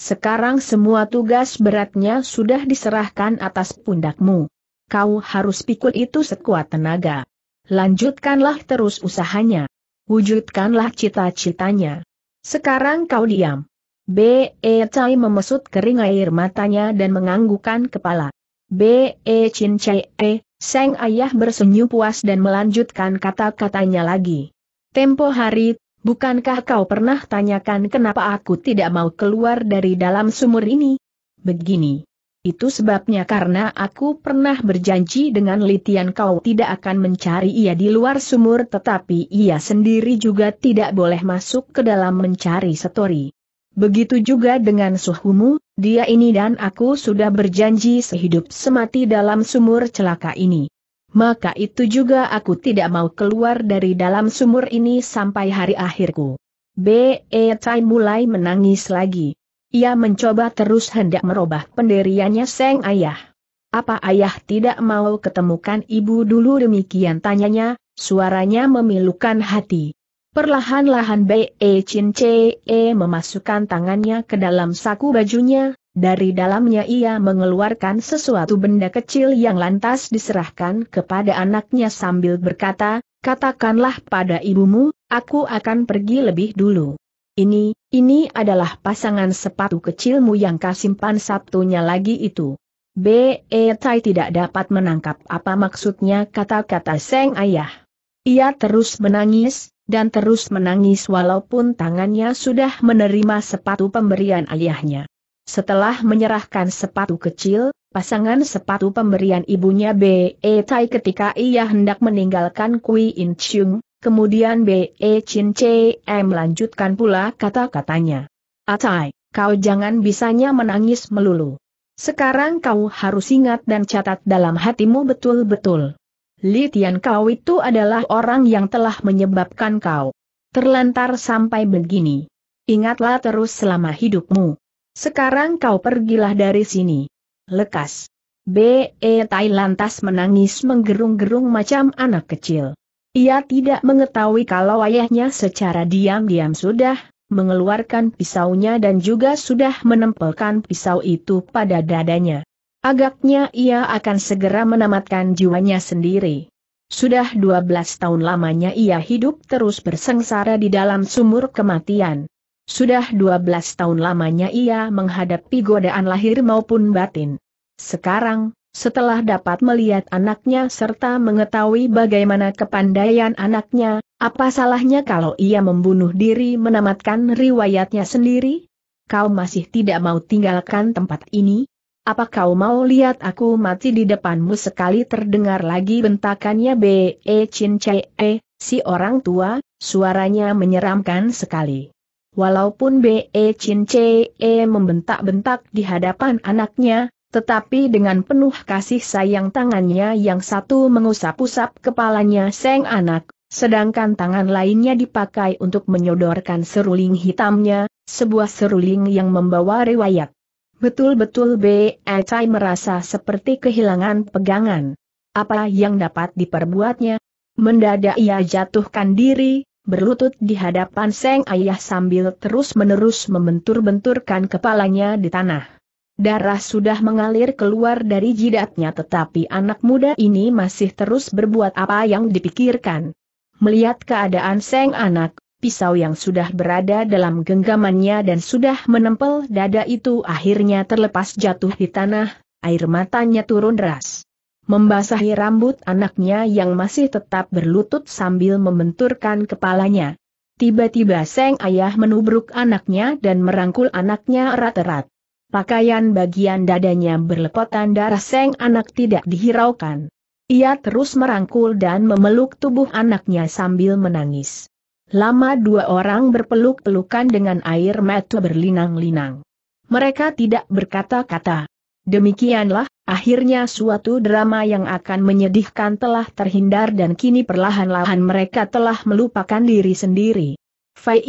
Sekarang semua tugas beratnya sudah diserahkan atas pundakmu. Kau harus pikul itu sekuat tenaga. Lanjutkanlah terus usahanya. Wujudkanlah cita-citanya. Sekarang kau diam. Be Chai memesut kering air matanya dan menganggukan kepala. Be Chin Chai E, Seng ayah bersenyum puas dan melanjutkan kata-katanya lagi. Tempo hari, bukankah kau pernah tanyakan kenapa aku tidak mau keluar dari dalam sumur ini? Begini. Itu sebabnya karena aku pernah berjanji dengan Litian kau tidak akan mencari ia di luar sumur tetapi ia sendiri juga tidak boleh masuk ke dalam mencari setori. Begitu juga dengan suhumu, dia ini dan aku sudah berjanji sehidup semati dalam sumur celaka ini. Maka itu juga aku tidak mau keluar dari dalam sumur ini sampai hari akhirku. B.E. Tai mulai menangis lagi. Ia mencoba terus hendak merubah pendiriannya Seng Ayah. Apa ayah tidak mau ketemukan ibu dulu demikian tanyanya, suaranya memilukan hati. Perlahan-lahan Be Chin Chee eh, memasukkan tangannya ke dalam saku bajunya, dari dalamnya ia mengeluarkan sesuatu benda kecil yang lantas diserahkan kepada anaknya sambil berkata, katakanlah pada ibumu, aku akan pergi lebih dulu. Ini, ini adalah pasangan sepatu kecilmu yang kasimpan Sabtunya lagi itu. B.E. Eh, tai tidak dapat menangkap apa maksudnya kata-kata Seng Ayah. Ia terus menangis, dan terus menangis walaupun tangannya sudah menerima sepatu pemberian ayahnya. Setelah menyerahkan sepatu kecil, pasangan sepatu pemberian ibunya B.E. Tai ketika ia hendak meninggalkan Kui In Chung, kemudian B.E. Chin C.E. melanjutkan pula kata-katanya. Atai, ah kau jangan bisanya menangis melulu. Sekarang kau harus ingat dan catat dalam hatimu betul-betul. Litian kau itu adalah orang yang telah menyebabkan kau terlantar sampai begini. Ingatlah terus selama hidupmu. Sekarang kau pergilah dari sini. Lekas. B.E. Tai lantas menangis menggerung-gerung macam anak kecil. Ia tidak mengetahui kalau ayahnya secara diam-diam sudah mengeluarkan pisaunya dan juga sudah menempelkan pisau itu pada dadanya. Agaknya ia akan segera menamatkan jiwanya sendiri. Sudah 12 tahun lamanya ia hidup terus bersengsara di dalam sumur kematian. Sudah 12 tahun lamanya ia menghadapi godaan lahir maupun batin. Sekarang, setelah dapat melihat anaknya serta mengetahui bagaimana kepandaian anaknya, apa salahnya kalau ia membunuh diri menamatkan riwayatnya sendiri? Kau masih tidak mau tinggalkan tempat ini? Apa kau mau lihat aku mati di depanmu sekali terdengar lagi bentakannya B.E. E, Chin Che, e. si orang tua, suaranya menyeramkan sekali. Walaupun B.E. E, Chin Che membentak-bentak di hadapan anaknya, tetapi dengan penuh kasih sayang tangannya yang satu mengusap-usap kepalanya seng anak, sedangkan tangan lainnya dipakai untuk menyodorkan seruling hitamnya, sebuah seruling yang membawa riwayat. Betul-betul B. E. merasa seperti kehilangan pegangan. Apa yang dapat diperbuatnya? Mendadak ia jatuhkan diri, berlutut di hadapan Seng Ayah sambil terus-menerus membentur-benturkan kepalanya di tanah. Darah sudah mengalir keluar dari jidatnya tetapi anak muda ini masih terus berbuat apa yang dipikirkan. Melihat keadaan Seng anak, pisau yang sudah berada dalam genggamannya dan sudah menempel dada itu akhirnya terlepas jatuh di tanah, air matanya turun deras. Membasahi rambut anaknya yang masih tetap berlutut sambil membenturkan kepalanya. Tiba-tiba Seng Ayah menubruk anaknya dan merangkul anaknya erat-erat. Pakaian bagian dadanya berlepotan darah Seng anak tidak dihiraukan. Ia terus merangkul dan memeluk tubuh anaknya sambil menangis. Lama dua orang berpeluk-pelukan dengan air mata berlinang-linang. Mereka tidak berkata-kata. Demikianlah, akhirnya suatu drama yang akan menyedihkan telah terhindar dan kini perlahan-lahan mereka telah melupakan diri sendiri. Fai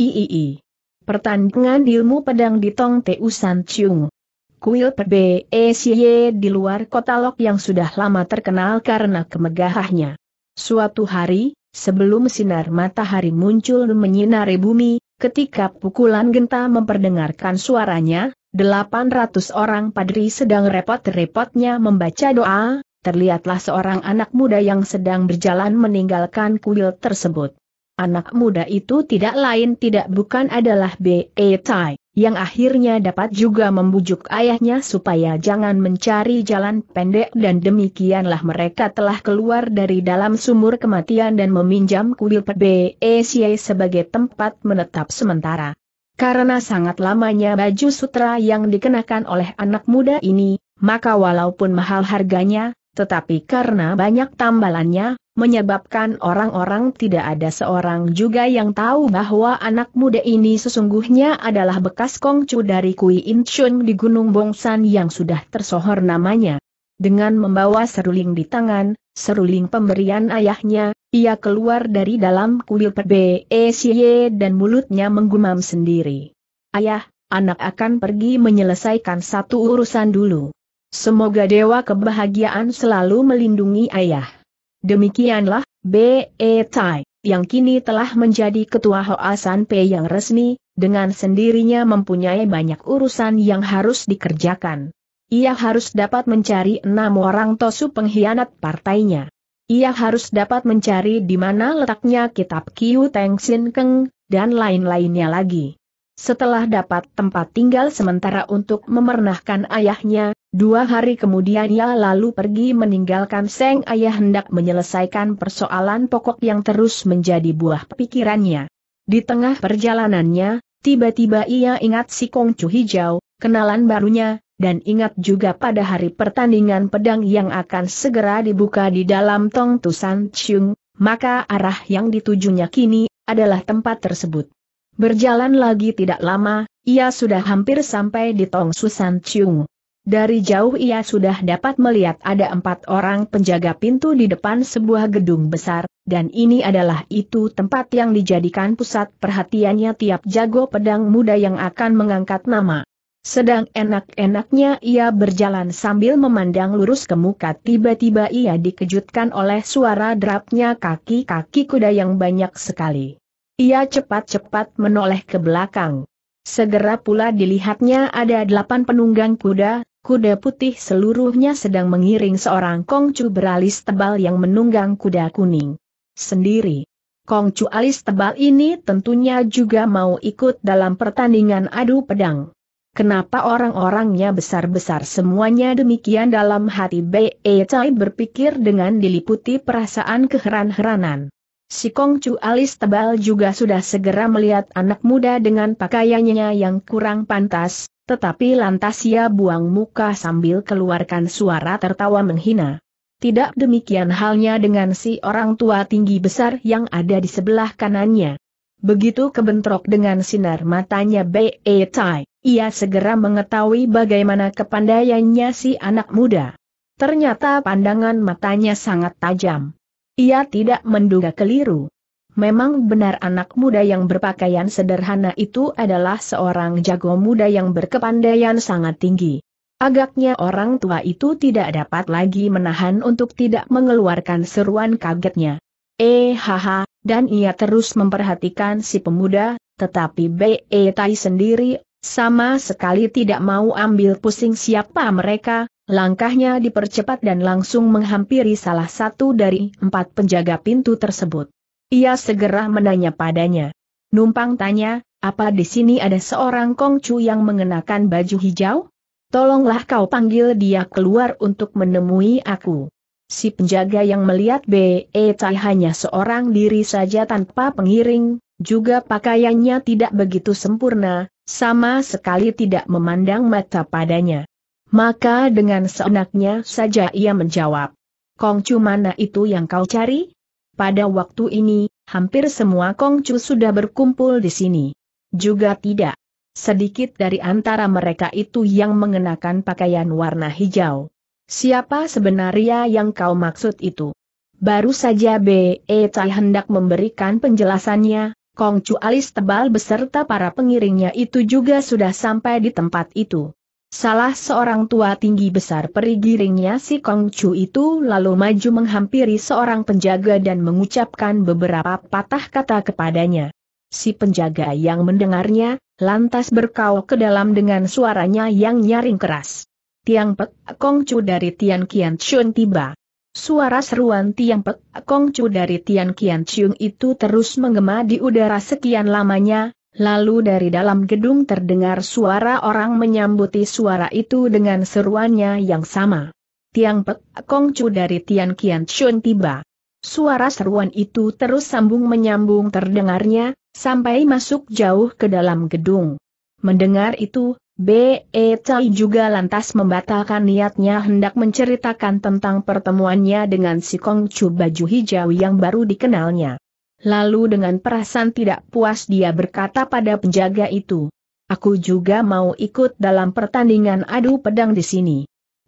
Pertandingan ilmu pedang di Tong Teu San Chung. Kuil PBECY e di luar kota Lok yang sudah lama terkenal karena kemegahannya. Suatu hari, Sebelum sinar matahari muncul menyinari bumi, ketika pukulan genta memperdengarkan suaranya, 800 orang padri sedang repot-repotnya membaca doa, terlihatlah seorang anak muda yang sedang berjalan meninggalkan kuil tersebut. Anak muda itu tidak lain tidak bukan adalah B.E. Tai yang akhirnya dapat juga membujuk ayahnya supaya jangan mencari jalan pendek dan demikianlah mereka telah keluar dari dalam sumur kematian dan meminjam kuil PBECI sebagai tempat menetap sementara. Karena sangat lamanya baju sutra yang dikenakan oleh anak muda ini, maka walaupun mahal harganya, tetapi karena banyak tambalannya, menyebabkan orang-orang tidak ada seorang juga yang tahu bahwa anak muda ini sesungguhnya adalah bekas kongcu dari Kui Inchun di Gunung Bongsan yang sudah tersohor namanya. Dengan membawa seruling di tangan, seruling pemberian ayahnya, ia keluar dari dalam kuil PBECY dan mulutnya menggumam sendiri. Ayah, anak akan pergi menyelesaikan satu urusan dulu. Semoga Dewa Kebahagiaan selalu melindungi ayah. Demikianlah, B.E. Tai, yang kini telah menjadi ketua Hoasan P yang resmi, dengan sendirinya mempunyai banyak urusan yang harus dikerjakan. Ia harus dapat mencari enam orang tosu pengkhianat partainya. Ia harus dapat mencari di mana letaknya kitab Kiu Teng Sin Keng, dan lain-lainnya lagi. Setelah dapat tempat tinggal sementara untuk memernahkan ayahnya, dua hari kemudian ia lalu pergi meninggalkan Seng Ayah hendak menyelesaikan persoalan pokok yang terus menjadi buah pikirannya. Di tengah perjalanannya, tiba-tiba ia ingat si Chu Hijau, kenalan barunya, dan ingat juga pada hari pertandingan pedang yang akan segera dibuka di dalam Tong Tusan Chung, maka arah yang ditujunya kini adalah tempat tersebut. Berjalan lagi tidak lama, ia sudah hampir sampai di Tong Susan Chung. Dari jauh ia sudah dapat melihat ada empat orang penjaga pintu di depan sebuah gedung besar, dan ini adalah itu tempat yang dijadikan pusat perhatiannya tiap jago pedang muda yang akan mengangkat nama. Sedang enak-enaknya ia berjalan sambil memandang lurus ke muka tiba-tiba ia dikejutkan oleh suara derapnya kaki-kaki kuda yang banyak sekali. Ia cepat-cepat menoleh ke belakang. Segera pula dilihatnya ada delapan penunggang kuda, kuda putih seluruhnya sedang mengiring seorang kongcu beralis tebal yang menunggang kuda kuning. Sendiri. Kongcu alis tebal ini tentunya juga mau ikut dalam pertandingan adu pedang. Kenapa orang-orangnya besar-besar semuanya demikian dalam hati B.E. Cai berpikir dengan diliputi perasaan keheran-heranan. Si Kongcu alis tebal juga sudah segera melihat anak muda dengan pakaiannya yang kurang pantas, tetapi lantas ia buang muka sambil keluarkan suara tertawa menghina. Tidak demikian halnya dengan si orang tua tinggi besar yang ada di sebelah kanannya. Begitu kebentrok dengan sinar matanya Bei Tai, ia segera mengetahui bagaimana kepandaiannya si anak muda. Ternyata pandangan matanya sangat tajam. Ia tidak menduga keliru. Memang benar anak muda yang berpakaian sederhana itu adalah seorang jago muda yang berkepandaian sangat tinggi. Agaknya orang tua itu tidak dapat lagi menahan untuk tidak mengeluarkan seruan kagetnya. Eh haha, dan ia terus memperhatikan si pemuda, tetapi B.E. Tai sendiri, sama sekali tidak mau ambil pusing siapa mereka, Langkahnya dipercepat dan langsung menghampiri salah satu dari empat penjaga pintu tersebut. Ia segera menanya padanya. Numpang tanya, apa di sini ada seorang kongcu yang mengenakan baju hijau? Tolonglah kau panggil dia keluar untuk menemui aku. Si penjaga yang melihat B.E. Cai hanya seorang diri saja tanpa pengiring, juga pakaiannya tidak begitu sempurna, sama sekali tidak memandang mata padanya. Maka dengan seenaknya saja ia menjawab. Kongcu mana itu yang kau cari? Pada waktu ini, hampir semua Kongcu sudah berkumpul di sini. Juga tidak. Sedikit dari antara mereka itu yang mengenakan pakaian warna hijau. Siapa sebenarnya yang kau maksud itu? Baru saja B.E. Tai hendak memberikan penjelasannya, Kongcu alis tebal beserta para pengiringnya itu juga sudah sampai di tempat itu. Salah seorang tua tinggi besar peri giringnya si Kong Chu itu lalu maju menghampiri seorang penjaga dan mengucapkan beberapa patah kata kepadanya. Si penjaga yang mendengarnya, lantas berkau ke dalam dengan suaranya yang nyaring keras. Tiang Pek Kong Chu dari Tian Kian Chun tiba. Suara seruan Tiang Pek Kong Chu dari Tian Kian Chun itu terus menggema di udara sekian lamanya, Lalu dari dalam gedung terdengar suara orang menyambuti suara itu dengan seruannya yang sama. Tiang Pek Chu dari Tian Kian Chun tiba. Suara seruan itu terus sambung menyambung terdengarnya, sampai masuk jauh ke dalam gedung. Mendengar itu, B.E. Cai juga lantas membatalkan niatnya hendak menceritakan tentang pertemuannya dengan si Kong Chu baju hijau yang baru dikenalnya. Lalu dengan perasaan tidak puas dia berkata pada penjaga itu, Aku juga mau ikut dalam pertandingan adu pedang di sini.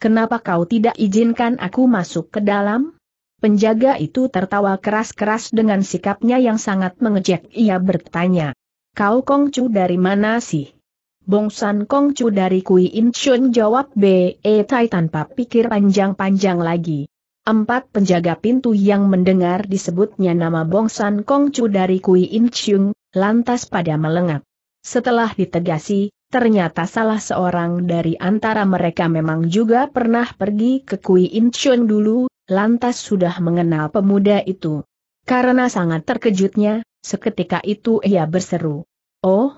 Kenapa kau tidak izinkan aku masuk ke dalam? Penjaga itu tertawa keras-keras dengan sikapnya yang sangat mengejek. Ia bertanya, Kau Kongcu dari mana sih? Bongsan Kongcu dari Kui In Chun jawab B.E. Tai tanpa pikir panjang-panjang lagi. Empat penjaga pintu yang mendengar disebutnya nama Bongsan Kongcu dari Kui In Chung, lantas pada melengak. Setelah ditegasi, ternyata salah seorang dari antara mereka memang juga pernah pergi ke Kui In Chung dulu, lantas sudah mengenal pemuda itu. Karena sangat terkejutnya, seketika itu ia berseru. Oh,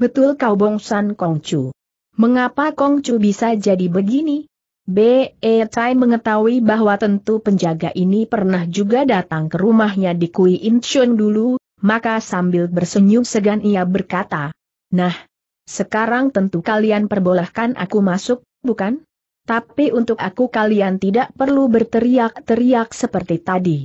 betul kau Bongsan Kongcu. Mengapa Kongcu bisa jadi begini? B. E. Tai mengetahui bahwa tentu penjaga ini pernah juga datang ke rumahnya di Kui Incheon dulu, maka sambil bersenyum segan ia berkata, Nah, sekarang tentu kalian perbolehkan aku masuk, bukan? Tapi untuk aku kalian tidak perlu berteriak-teriak seperti tadi.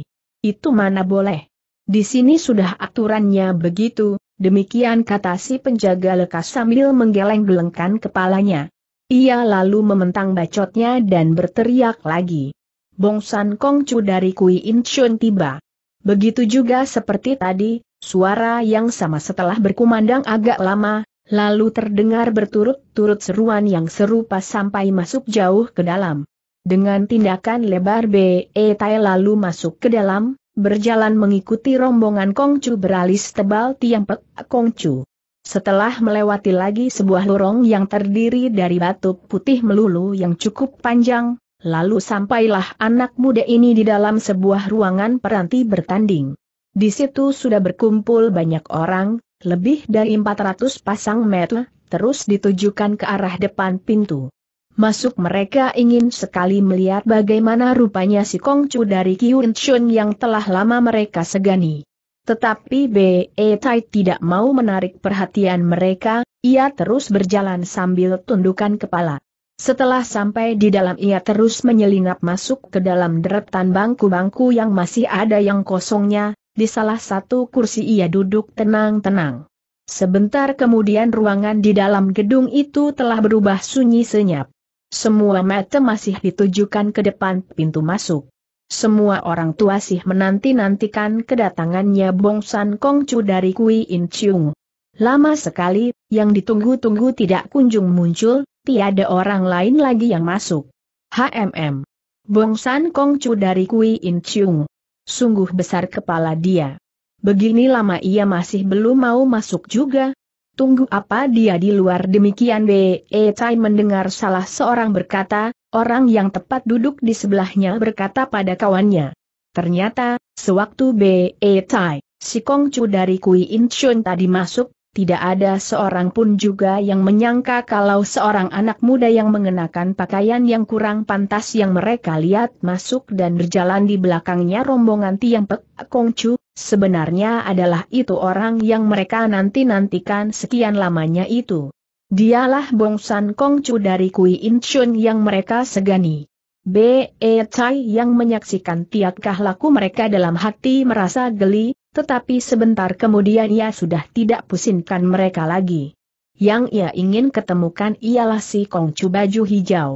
Itu mana boleh. Di sini sudah aturannya begitu, demikian kata si penjaga lekas sambil menggeleng-gelengkan kepalanya. Ia lalu mementang bacotnya dan berteriak lagi. Bongsan Kongcu dari Kui Incheon tiba. Begitu juga seperti tadi, suara yang sama setelah berkumandang agak lama, lalu terdengar berturut-turut seruan yang serupa sampai masuk jauh ke dalam. Dengan tindakan lebar B.E. Tai lalu masuk ke dalam, berjalan mengikuti rombongan Kongcu beralis tebal Tiang Pek Kongcu. Setelah melewati lagi sebuah lorong yang terdiri dari batu putih melulu yang cukup panjang, lalu sampailah anak muda ini di dalam sebuah ruangan peranti bertanding. Di situ sudah berkumpul banyak orang, lebih dari 400 pasang metal, terus ditujukan ke arah depan pintu. Masuk mereka ingin sekali melihat bagaimana rupanya si Kongcu dari Kiun Chun yang telah lama mereka segani. Tetapi B.E. Tai tidak mau menarik perhatian mereka, ia terus berjalan sambil tundukkan kepala. Setelah sampai di dalam ia terus menyelinap masuk ke dalam deretan bangku-bangku yang masih ada yang kosongnya, di salah satu kursi ia duduk tenang-tenang. Sebentar kemudian ruangan di dalam gedung itu telah berubah sunyi senyap. Semua mata masih ditujukan ke depan pintu masuk. Semua orang tua sih menanti-nantikan kedatangannya Bong San Kong Chu dari Kui In Chung. Lama sekali, yang ditunggu-tunggu tidak kunjung muncul, tiada orang lain lagi yang masuk. HMM. Bong San Kong Chu dari Kui In Chung. Sungguh besar kepala dia. Begini lama ia masih belum mau masuk juga. Tunggu apa dia di luar demikian Be Tai mendengar salah seorang berkata, Orang yang tepat duduk di sebelahnya berkata pada kawannya. Ternyata, sewaktu B.E. Tai, si Kongcu dari Kui Chun tadi masuk, tidak ada seorang pun juga yang menyangka kalau seorang anak muda yang mengenakan pakaian yang kurang pantas yang mereka lihat masuk dan berjalan di belakangnya rombongan Tiang Pek Kongcu, sebenarnya adalah itu orang yang mereka nanti-nantikan sekian lamanya itu. Dialah Bongsan Kongcu dari Kui Chun yang mereka segani. Be E. Chai yang menyaksikan tiatkah laku mereka dalam hati merasa geli, tetapi sebentar kemudian ia sudah tidak pusingkan mereka lagi. Yang ia ingin ketemukan ialah si Kongcu baju hijau.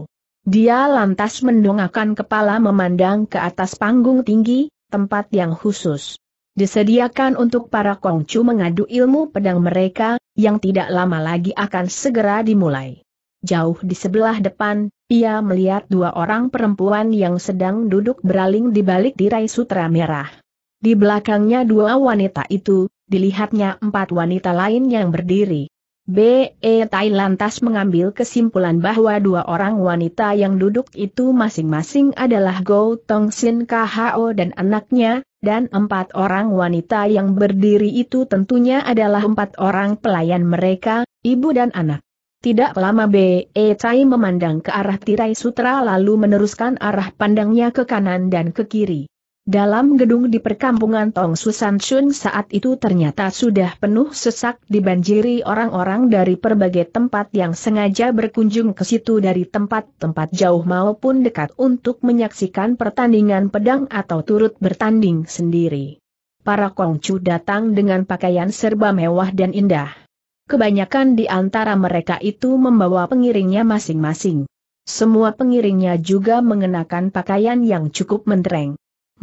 Dia lantas mendongakkan kepala memandang ke atas panggung tinggi, tempat yang khusus disediakan untuk para kongcu mengadu ilmu pedang mereka, yang tidak lama lagi akan segera dimulai. Jauh di sebelah depan, ia melihat dua orang perempuan yang sedang duduk beraling di balik tirai sutra merah. Di belakangnya dua wanita itu, dilihatnya empat wanita lain yang berdiri. B.E. Tai lantas mengambil kesimpulan bahwa dua orang wanita yang duduk itu masing-masing adalah Go Tong Sin KHO dan anaknya, dan empat orang wanita yang berdiri itu tentunya adalah empat orang pelayan mereka, ibu dan anak. Tidak lama B.E. Tai memandang ke arah tirai sutra lalu meneruskan arah pandangnya ke kanan dan ke kiri. Dalam gedung di perkampungan Tong Susan Chun saat itu ternyata sudah penuh sesak dibanjiri orang-orang dari berbagai tempat yang sengaja berkunjung ke situ dari tempat-tempat jauh maupun dekat untuk menyaksikan pertandingan pedang atau turut bertanding sendiri. Para Kongcu datang dengan pakaian serba mewah dan indah. Kebanyakan di antara mereka itu membawa pengiringnya masing-masing. Semua pengiringnya juga mengenakan pakaian yang cukup mentereng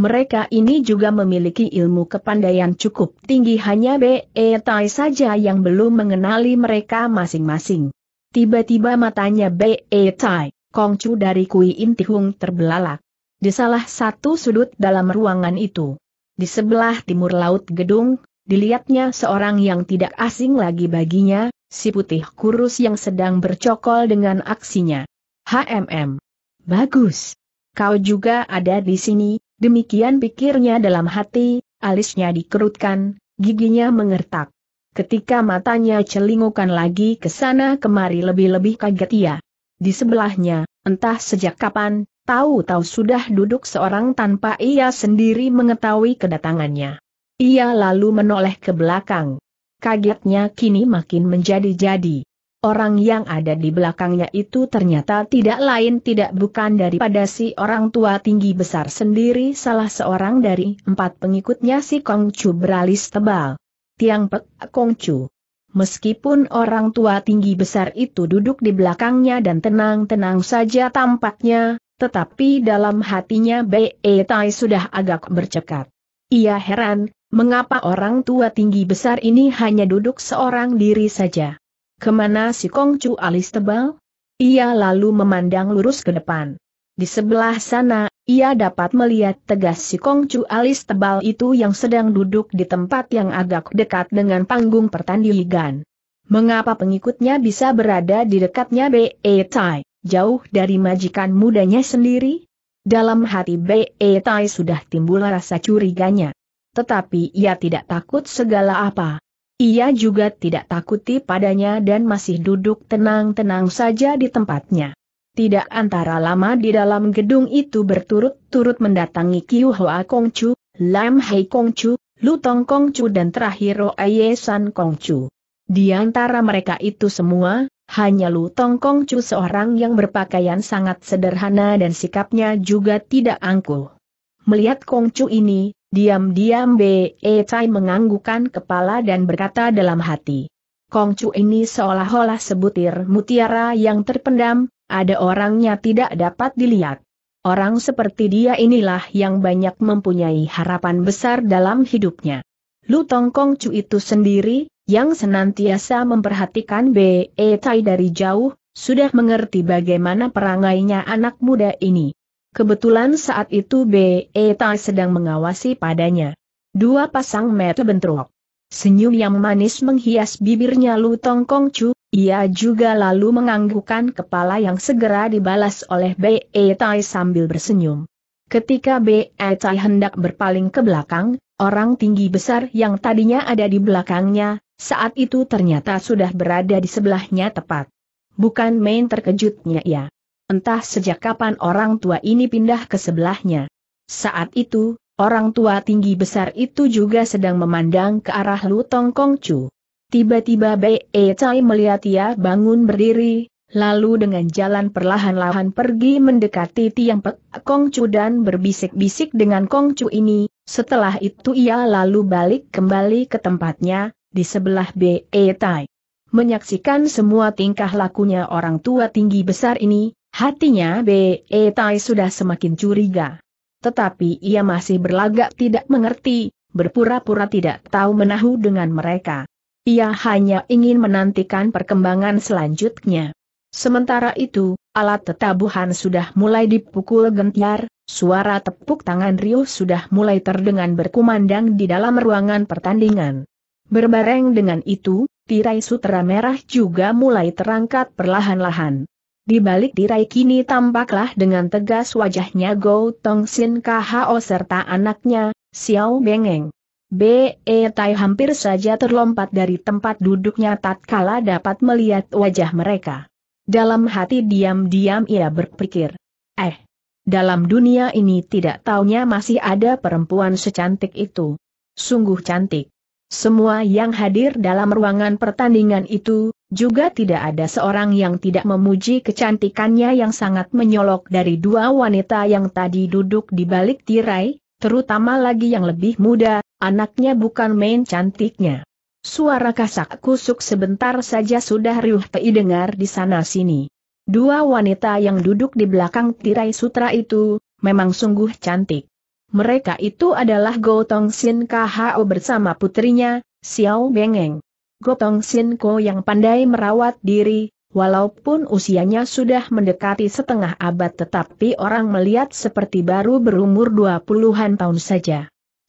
mereka ini juga memiliki ilmu kepandaian cukup tinggi hanya Be Tai saja yang belum mengenali mereka masing-masing. Tiba-tiba matanya Be Tai, Kongcu dari Kui Intihung terbelalak. Di salah satu sudut dalam ruangan itu, di sebelah timur laut gedung, dilihatnya seorang yang tidak asing lagi baginya, si putih kurus yang sedang bercokol dengan aksinya. HMM. Bagus. Kau juga ada di sini, Demikian pikirnya dalam hati, alisnya dikerutkan, giginya mengertak. Ketika matanya celingukan lagi ke sana kemari lebih-lebih kaget ia. Di sebelahnya, entah sejak kapan, tahu-tahu sudah duduk seorang tanpa ia sendiri mengetahui kedatangannya. Ia lalu menoleh ke belakang. Kagetnya kini makin menjadi-jadi. Orang yang ada di belakangnya itu ternyata tidak lain tidak bukan daripada si orang tua tinggi besar sendiri salah seorang dari empat pengikutnya si Kongcu beralis tebal. Tiang Pek Kongcu. Meskipun orang tua tinggi besar itu duduk di belakangnya dan tenang-tenang saja tampaknya, tetapi dalam hatinya Be Tai sudah agak bercekat. Ia heran, mengapa orang tua tinggi besar ini hanya duduk seorang diri saja. Kemana si Kongcu alis tebal? Ia lalu memandang lurus ke depan. Di sebelah sana, ia dapat melihat tegas si Kongcu alis tebal itu yang sedang duduk di tempat yang agak dekat dengan panggung pertandingan. Mengapa pengikutnya bisa berada di dekatnya Be e Tai, jauh dari majikan mudanya sendiri? Dalam hati Be e Tai sudah timbul rasa curiganya. Tetapi ia tidak takut segala apa. Ia juga tidak takuti padanya dan masih duduk tenang-tenang saja di tempatnya. Tidak antara lama di dalam gedung itu berturut-turut mendatangi Kiu Hoa Kongcu, Lam Hei Kongcu, Lu Tong Kongcu dan terakhir Ro Aye San Kongcu. Di antara mereka itu semua, hanya Lu Tong Kongcu seorang yang berpakaian sangat sederhana dan sikapnya juga tidak angkuh. Melihat Kongcu ini, Diam-diam B.E. Tai e menganggukan kepala dan berkata dalam hati. Kongcu ini seolah-olah sebutir mutiara yang terpendam, ada orangnya tidak dapat dilihat. Orang seperti dia inilah yang banyak mempunyai harapan besar dalam hidupnya. Lutong Kongcu itu sendiri, yang senantiasa memperhatikan B.E. Tai e dari jauh, sudah mengerti bagaimana perangainya anak muda ini. Kebetulan saat itu B. E. Tai sedang mengawasi padanya. Dua pasang mata bentrok. Senyum yang manis menghias bibirnya Lu Tong Kong Chu, ia juga lalu menganggukkan kepala yang segera dibalas oleh B. E. Tai sambil bersenyum. Ketika B. E. Tai hendak berpaling ke belakang, orang tinggi besar yang tadinya ada di belakangnya, saat itu ternyata sudah berada di sebelahnya tepat. Bukan main terkejutnya ia. Ya. Entah sejak kapan orang tua ini pindah ke sebelahnya. Saat itu, orang tua tinggi besar itu juga sedang memandang ke arah Lutong Kongcu. Tiba-tiba Bei Chai melihat ia bangun berdiri, lalu dengan jalan perlahan-lahan pergi mendekati tiang Pek Kongcu dan berbisik-bisik dengan Kongcu ini, setelah itu ia lalu balik kembali ke tempatnya, di sebelah Bei Tai. Menyaksikan semua tingkah lakunya orang tua tinggi besar ini, Hatinya B.E. Eh tai sudah semakin curiga. Tetapi ia masih berlagak tidak mengerti, berpura-pura tidak tahu menahu dengan mereka. Ia hanya ingin menantikan perkembangan selanjutnya. Sementara itu, alat tetabuhan sudah mulai dipukul gentiar, suara tepuk tangan Rio sudah mulai terdengar berkumandang di dalam ruangan pertandingan. Berbareng dengan itu, tirai sutra merah juga mulai terangkat perlahan-lahan. Di balik tirai kini tampaklah dengan tegas wajahnya Go Tong Sin KHO serta anaknya, Xiao Bengeng. B.E. Tai hampir saja terlompat dari tempat duduknya tatkala dapat melihat wajah mereka. Dalam hati diam-diam ia berpikir, eh, dalam dunia ini tidak taunya masih ada perempuan secantik itu. Sungguh cantik. Semua yang hadir dalam ruangan pertandingan itu, juga tidak ada seorang yang tidak memuji kecantikannya yang sangat menyolok dari dua wanita yang tadi duduk di balik tirai, terutama lagi yang lebih muda, anaknya bukan main cantiknya. Suara kasak kusuk sebentar saja sudah riuh tei dengar di sana-sini. Dua wanita yang duduk di belakang tirai sutra itu, memang sungguh cantik. Mereka itu adalah Gotong Sin KHO bersama putrinya, Xiao Bengeng. Gotong Sinko yang pandai merawat diri, walaupun usianya sudah mendekati setengah abad tetapi orang melihat seperti baru berumur 20-an tahun saja.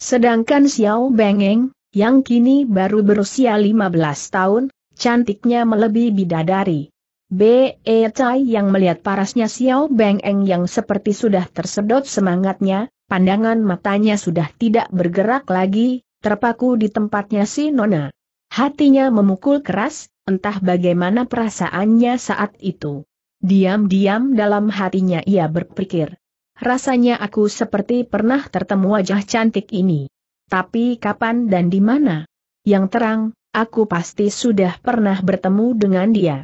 Sedangkan Xiao Bengeng, yang kini baru berusia 15 tahun, cantiknya melebihi bidadari. B.E. Chai yang melihat parasnya Xiao Bengeng yang seperti sudah tersedot semangatnya, pandangan matanya sudah tidak bergerak lagi, terpaku di tempatnya si Nona. Hatinya memukul keras, entah bagaimana perasaannya saat itu. Diam-diam dalam hatinya ia berpikir. Rasanya aku seperti pernah tertemu wajah cantik ini. Tapi kapan dan di mana? Yang terang, aku pasti sudah pernah bertemu dengan dia.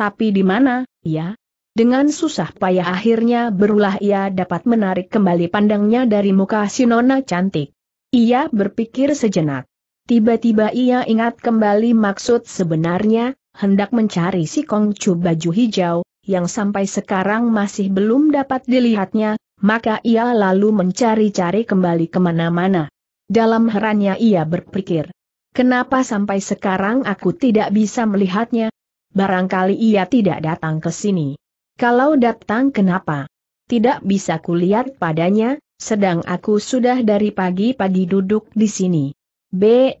Tapi di mana, ya? Dengan susah payah akhirnya berulah ia dapat menarik kembali pandangnya dari muka si nona cantik. Ia berpikir sejenak. Tiba-tiba ia ingat kembali maksud sebenarnya, hendak mencari si Kongcu baju hijau, yang sampai sekarang masih belum dapat dilihatnya, maka ia lalu mencari-cari kembali kemana-mana. Dalam herannya ia berpikir, kenapa sampai sekarang aku tidak bisa melihatnya? Barangkali ia tidak datang ke sini. Kalau datang kenapa? Tidak bisa kulihat padanya, sedang aku sudah dari pagi-pagi duduk di sini. Be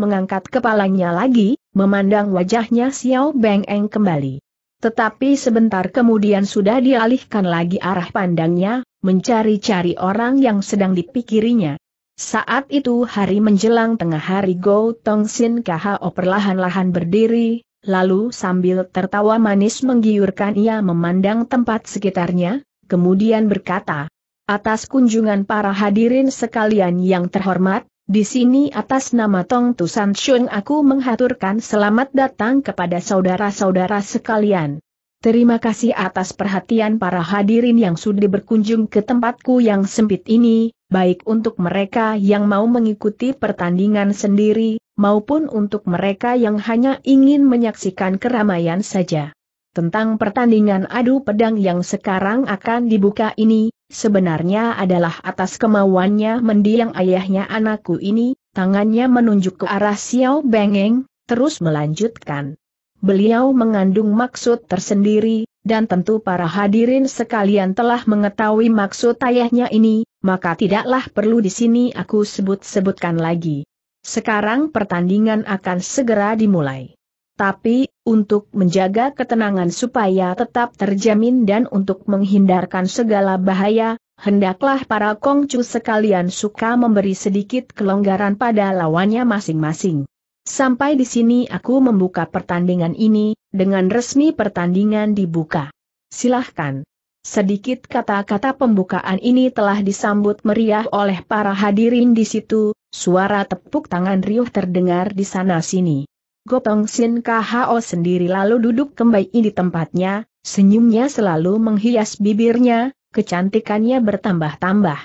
mengangkat kepalanya lagi, memandang wajahnya Xiao Beng Eng kembali. Tetapi sebentar kemudian sudah dialihkan lagi arah pandangnya, mencari-cari orang yang sedang dipikirinya. Saat itu hari menjelang tengah hari Go Tong Sin KHO oh perlahan-lahan berdiri, lalu sambil tertawa manis menggiurkan ia memandang tempat sekitarnya, kemudian berkata, Atas kunjungan para hadirin sekalian yang terhormat, di sini atas nama Tong Tusan Shun aku menghaturkan selamat datang kepada saudara-saudara sekalian. Terima kasih atas perhatian para hadirin yang sudah berkunjung ke tempatku yang sempit ini, baik untuk mereka yang mau mengikuti pertandingan sendiri, maupun untuk mereka yang hanya ingin menyaksikan keramaian saja. Tentang pertandingan adu pedang yang sekarang akan dibuka ini, sebenarnya adalah atas kemauannya mendiang ayahnya anakku ini, tangannya menunjuk ke arah Xiao Bengeng, terus melanjutkan. Beliau mengandung maksud tersendiri, dan tentu para hadirin sekalian telah mengetahui maksud ayahnya ini, maka tidaklah perlu di sini aku sebut-sebutkan lagi. Sekarang pertandingan akan segera dimulai. Tapi, untuk menjaga ketenangan supaya tetap terjamin dan untuk menghindarkan segala bahaya, hendaklah para kongcu sekalian suka memberi sedikit kelonggaran pada lawannya masing-masing. Sampai di sini aku membuka pertandingan ini, dengan resmi pertandingan dibuka. Silahkan. Sedikit kata-kata pembukaan ini telah disambut meriah oleh para hadirin di situ, suara tepuk tangan riuh terdengar di sana-sini. Gopeng Sin Kho sendiri lalu duduk kembali di tempatnya, senyumnya selalu menghias bibirnya, kecantikannya bertambah-tambah.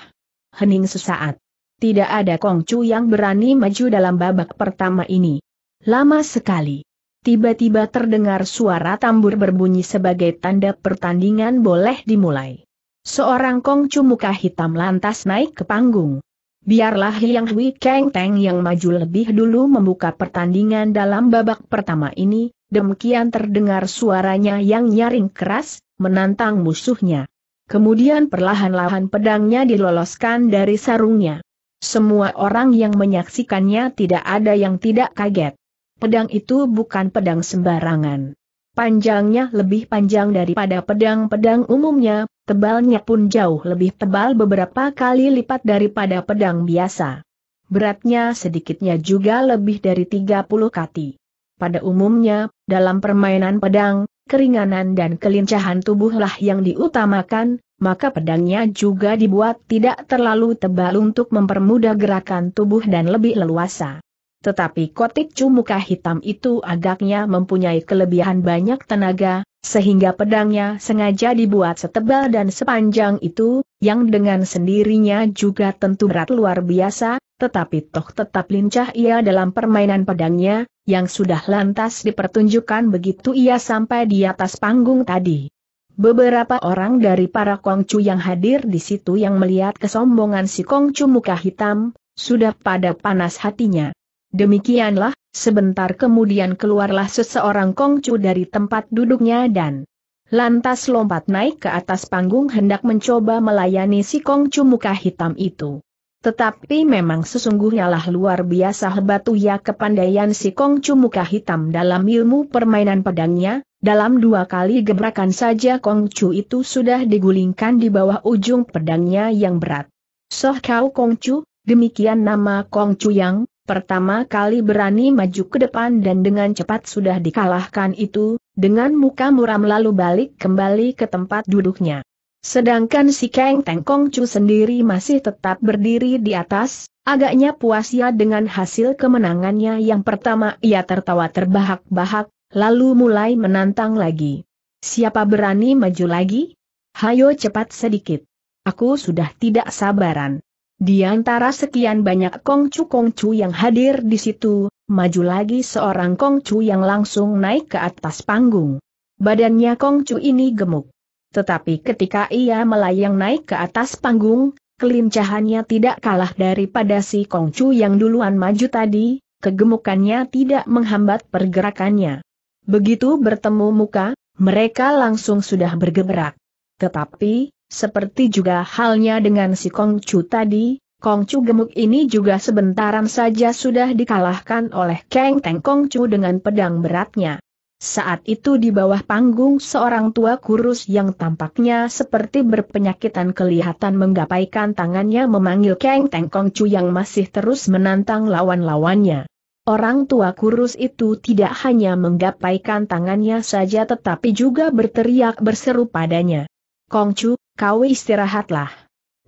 Hening sesaat. Tidak ada Kong Chu yang berani maju dalam babak pertama ini. Lama sekali. Tiba-tiba terdengar suara tambur berbunyi sebagai tanda pertandingan boleh dimulai. Seorang Kong Chu muka hitam lantas naik ke panggung. Biarlah Yang Hui Keng Teng yang maju lebih dulu membuka pertandingan dalam babak pertama ini, demikian terdengar suaranya yang nyaring keras, menantang musuhnya. Kemudian perlahan-lahan pedangnya diloloskan dari sarungnya. Semua orang yang menyaksikannya tidak ada yang tidak kaget. Pedang itu bukan pedang sembarangan. Panjangnya lebih panjang daripada pedang-pedang umumnya, tebalnya pun jauh lebih tebal beberapa kali lipat daripada pedang biasa. Beratnya sedikitnya juga lebih dari 30 kati. Pada umumnya, dalam permainan pedang, keringanan dan kelincahan tubuhlah yang diutamakan, maka pedangnya juga dibuat tidak terlalu tebal untuk mempermudah gerakan tubuh dan lebih leluasa. Tetapi kotik cumuka hitam itu agaknya mempunyai kelebihan banyak tenaga, sehingga pedangnya sengaja dibuat setebal dan sepanjang itu, yang dengan sendirinya juga tentu berat luar biasa, tetapi toh tetap lincah ia dalam permainan pedangnya, yang sudah lantas dipertunjukkan begitu ia sampai di atas panggung tadi. Beberapa orang dari para Kongcu yang hadir di situ yang melihat kesombongan si Kongcu muka hitam, sudah pada panas hatinya. Demikianlah, Sebentar kemudian keluarlah seseorang Kongcu dari tempat duduknya dan lantas lompat naik ke atas panggung hendak mencoba melayani si Kongcu muka hitam itu. Tetapi memang sesungguhnya lah luar biasa ya kepandaian si Kongcu muka hitam dalam ilmu permainan pedangnya, dalam dua kali gebrakan saja Kongcu itu sudah digulingkan di bawah ujung pedangnya yang berat. Soh kau Kongcu, demikian nama Kongcu yang pertama kali berani maju ke depan dan dengan cepat sudah dikalahkan itu, dengan muka muram lalu balik kembali ke tempat duduknya. Sedangkan si Keng Tengkong Kong Chu sendiri masih tetap berdiri di atas, agaknya puas ya dengan hasil kemenangannya yang pertama ia tertawa terbahak-bahak, lalu mulai menantang lagi. Siapa berani maju lagi? Hayo cepat sedikit. Aku sudah tidak sabaran. Di antara sekian banyak kongcu-kongcu yang hadir di situ, maju lagi seorang kongcu yang langsung naik ke atas panggung. Badannya kongcu ini gemuk. Tetapi ketika ia melayang naik ke atas panggung, kelincahannya tidak kalah daripada si kongcu yang duluan maju tadi, kegemukannya tidak menghambat pergerakannya. Begitu bertemu muka, mereka langsung sudah bergerak. Tetapi, seperti juga halnya dengan si Kongcu tadi, Kongcu gemuk ini juga sebentaran saja sudah dikalahkan oleh Kang Teng Kongcu dengan pedang beratnya. Saat itu di bawah panggung seorang tua kurus yang tampaknya seperti berpenyakitan kelihatan menggapaikan tangannya memanggil Kang Teng Kongcu yang masih terus menantang lawan-lawannya. Orang tua kurus itu tidak hanya menggapaikan tangannya saja tetapi juga berteriak berseru padanya. Kongcu, kau istirahatlah.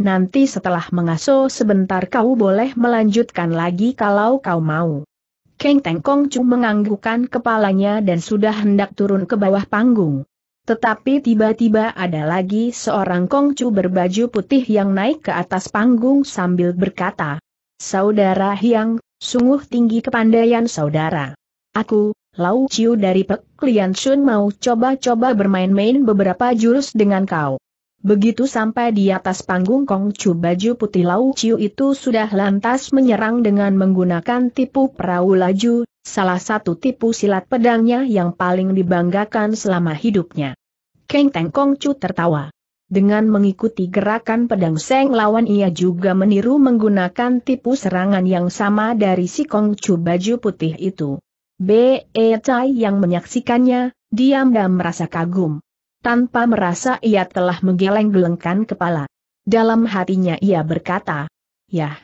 Nanti setelah mengaso sebentar kau boleh melanjutkan lagi kalau kau mau. Keng Teng Kongcu menganggukkan kepalanya dan sudah hendak turun ke bawah panggung. Tetapi tiba-tiba ada lagi seorang Kongcu berbaju putih yang naik ke atas panggung sambil berkata, Saudara Hiang, sungguh tinggi kepandaian saudara. Aku, Lau Chiu dari Pek Lian Sun mau coba-coba bermain-main beberapa jurus dengan kau. Begitu sampai di atas panggung Kong Chu baju putih Lau Chiu itu sudah lantas menyerang dengan menggunakan tipu perahu laju, salah satu tipu silat pedangnya yang paling dibanggakan selama hidupnya. Keng Teng Kong Chu tertawa. Dengan mengikuti gerakan pedang Seng lawan ia juga meniru menggunakan tipu serangan yang sama dari si Kong Chu baju putih itu. B.E. yang menyaksikannya, diam dan merasa kagum. Tanpa merasa ia telah menggeleng-gelengkan kepala. Dalam hatinya ia berkata, Yah,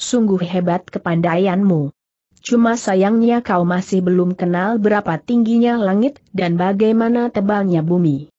sungguh hebat kepandaianmu. Cuma sayangnya kau masih belum kenal berapa tingginya langit dan bagaimana tebalnya bumi.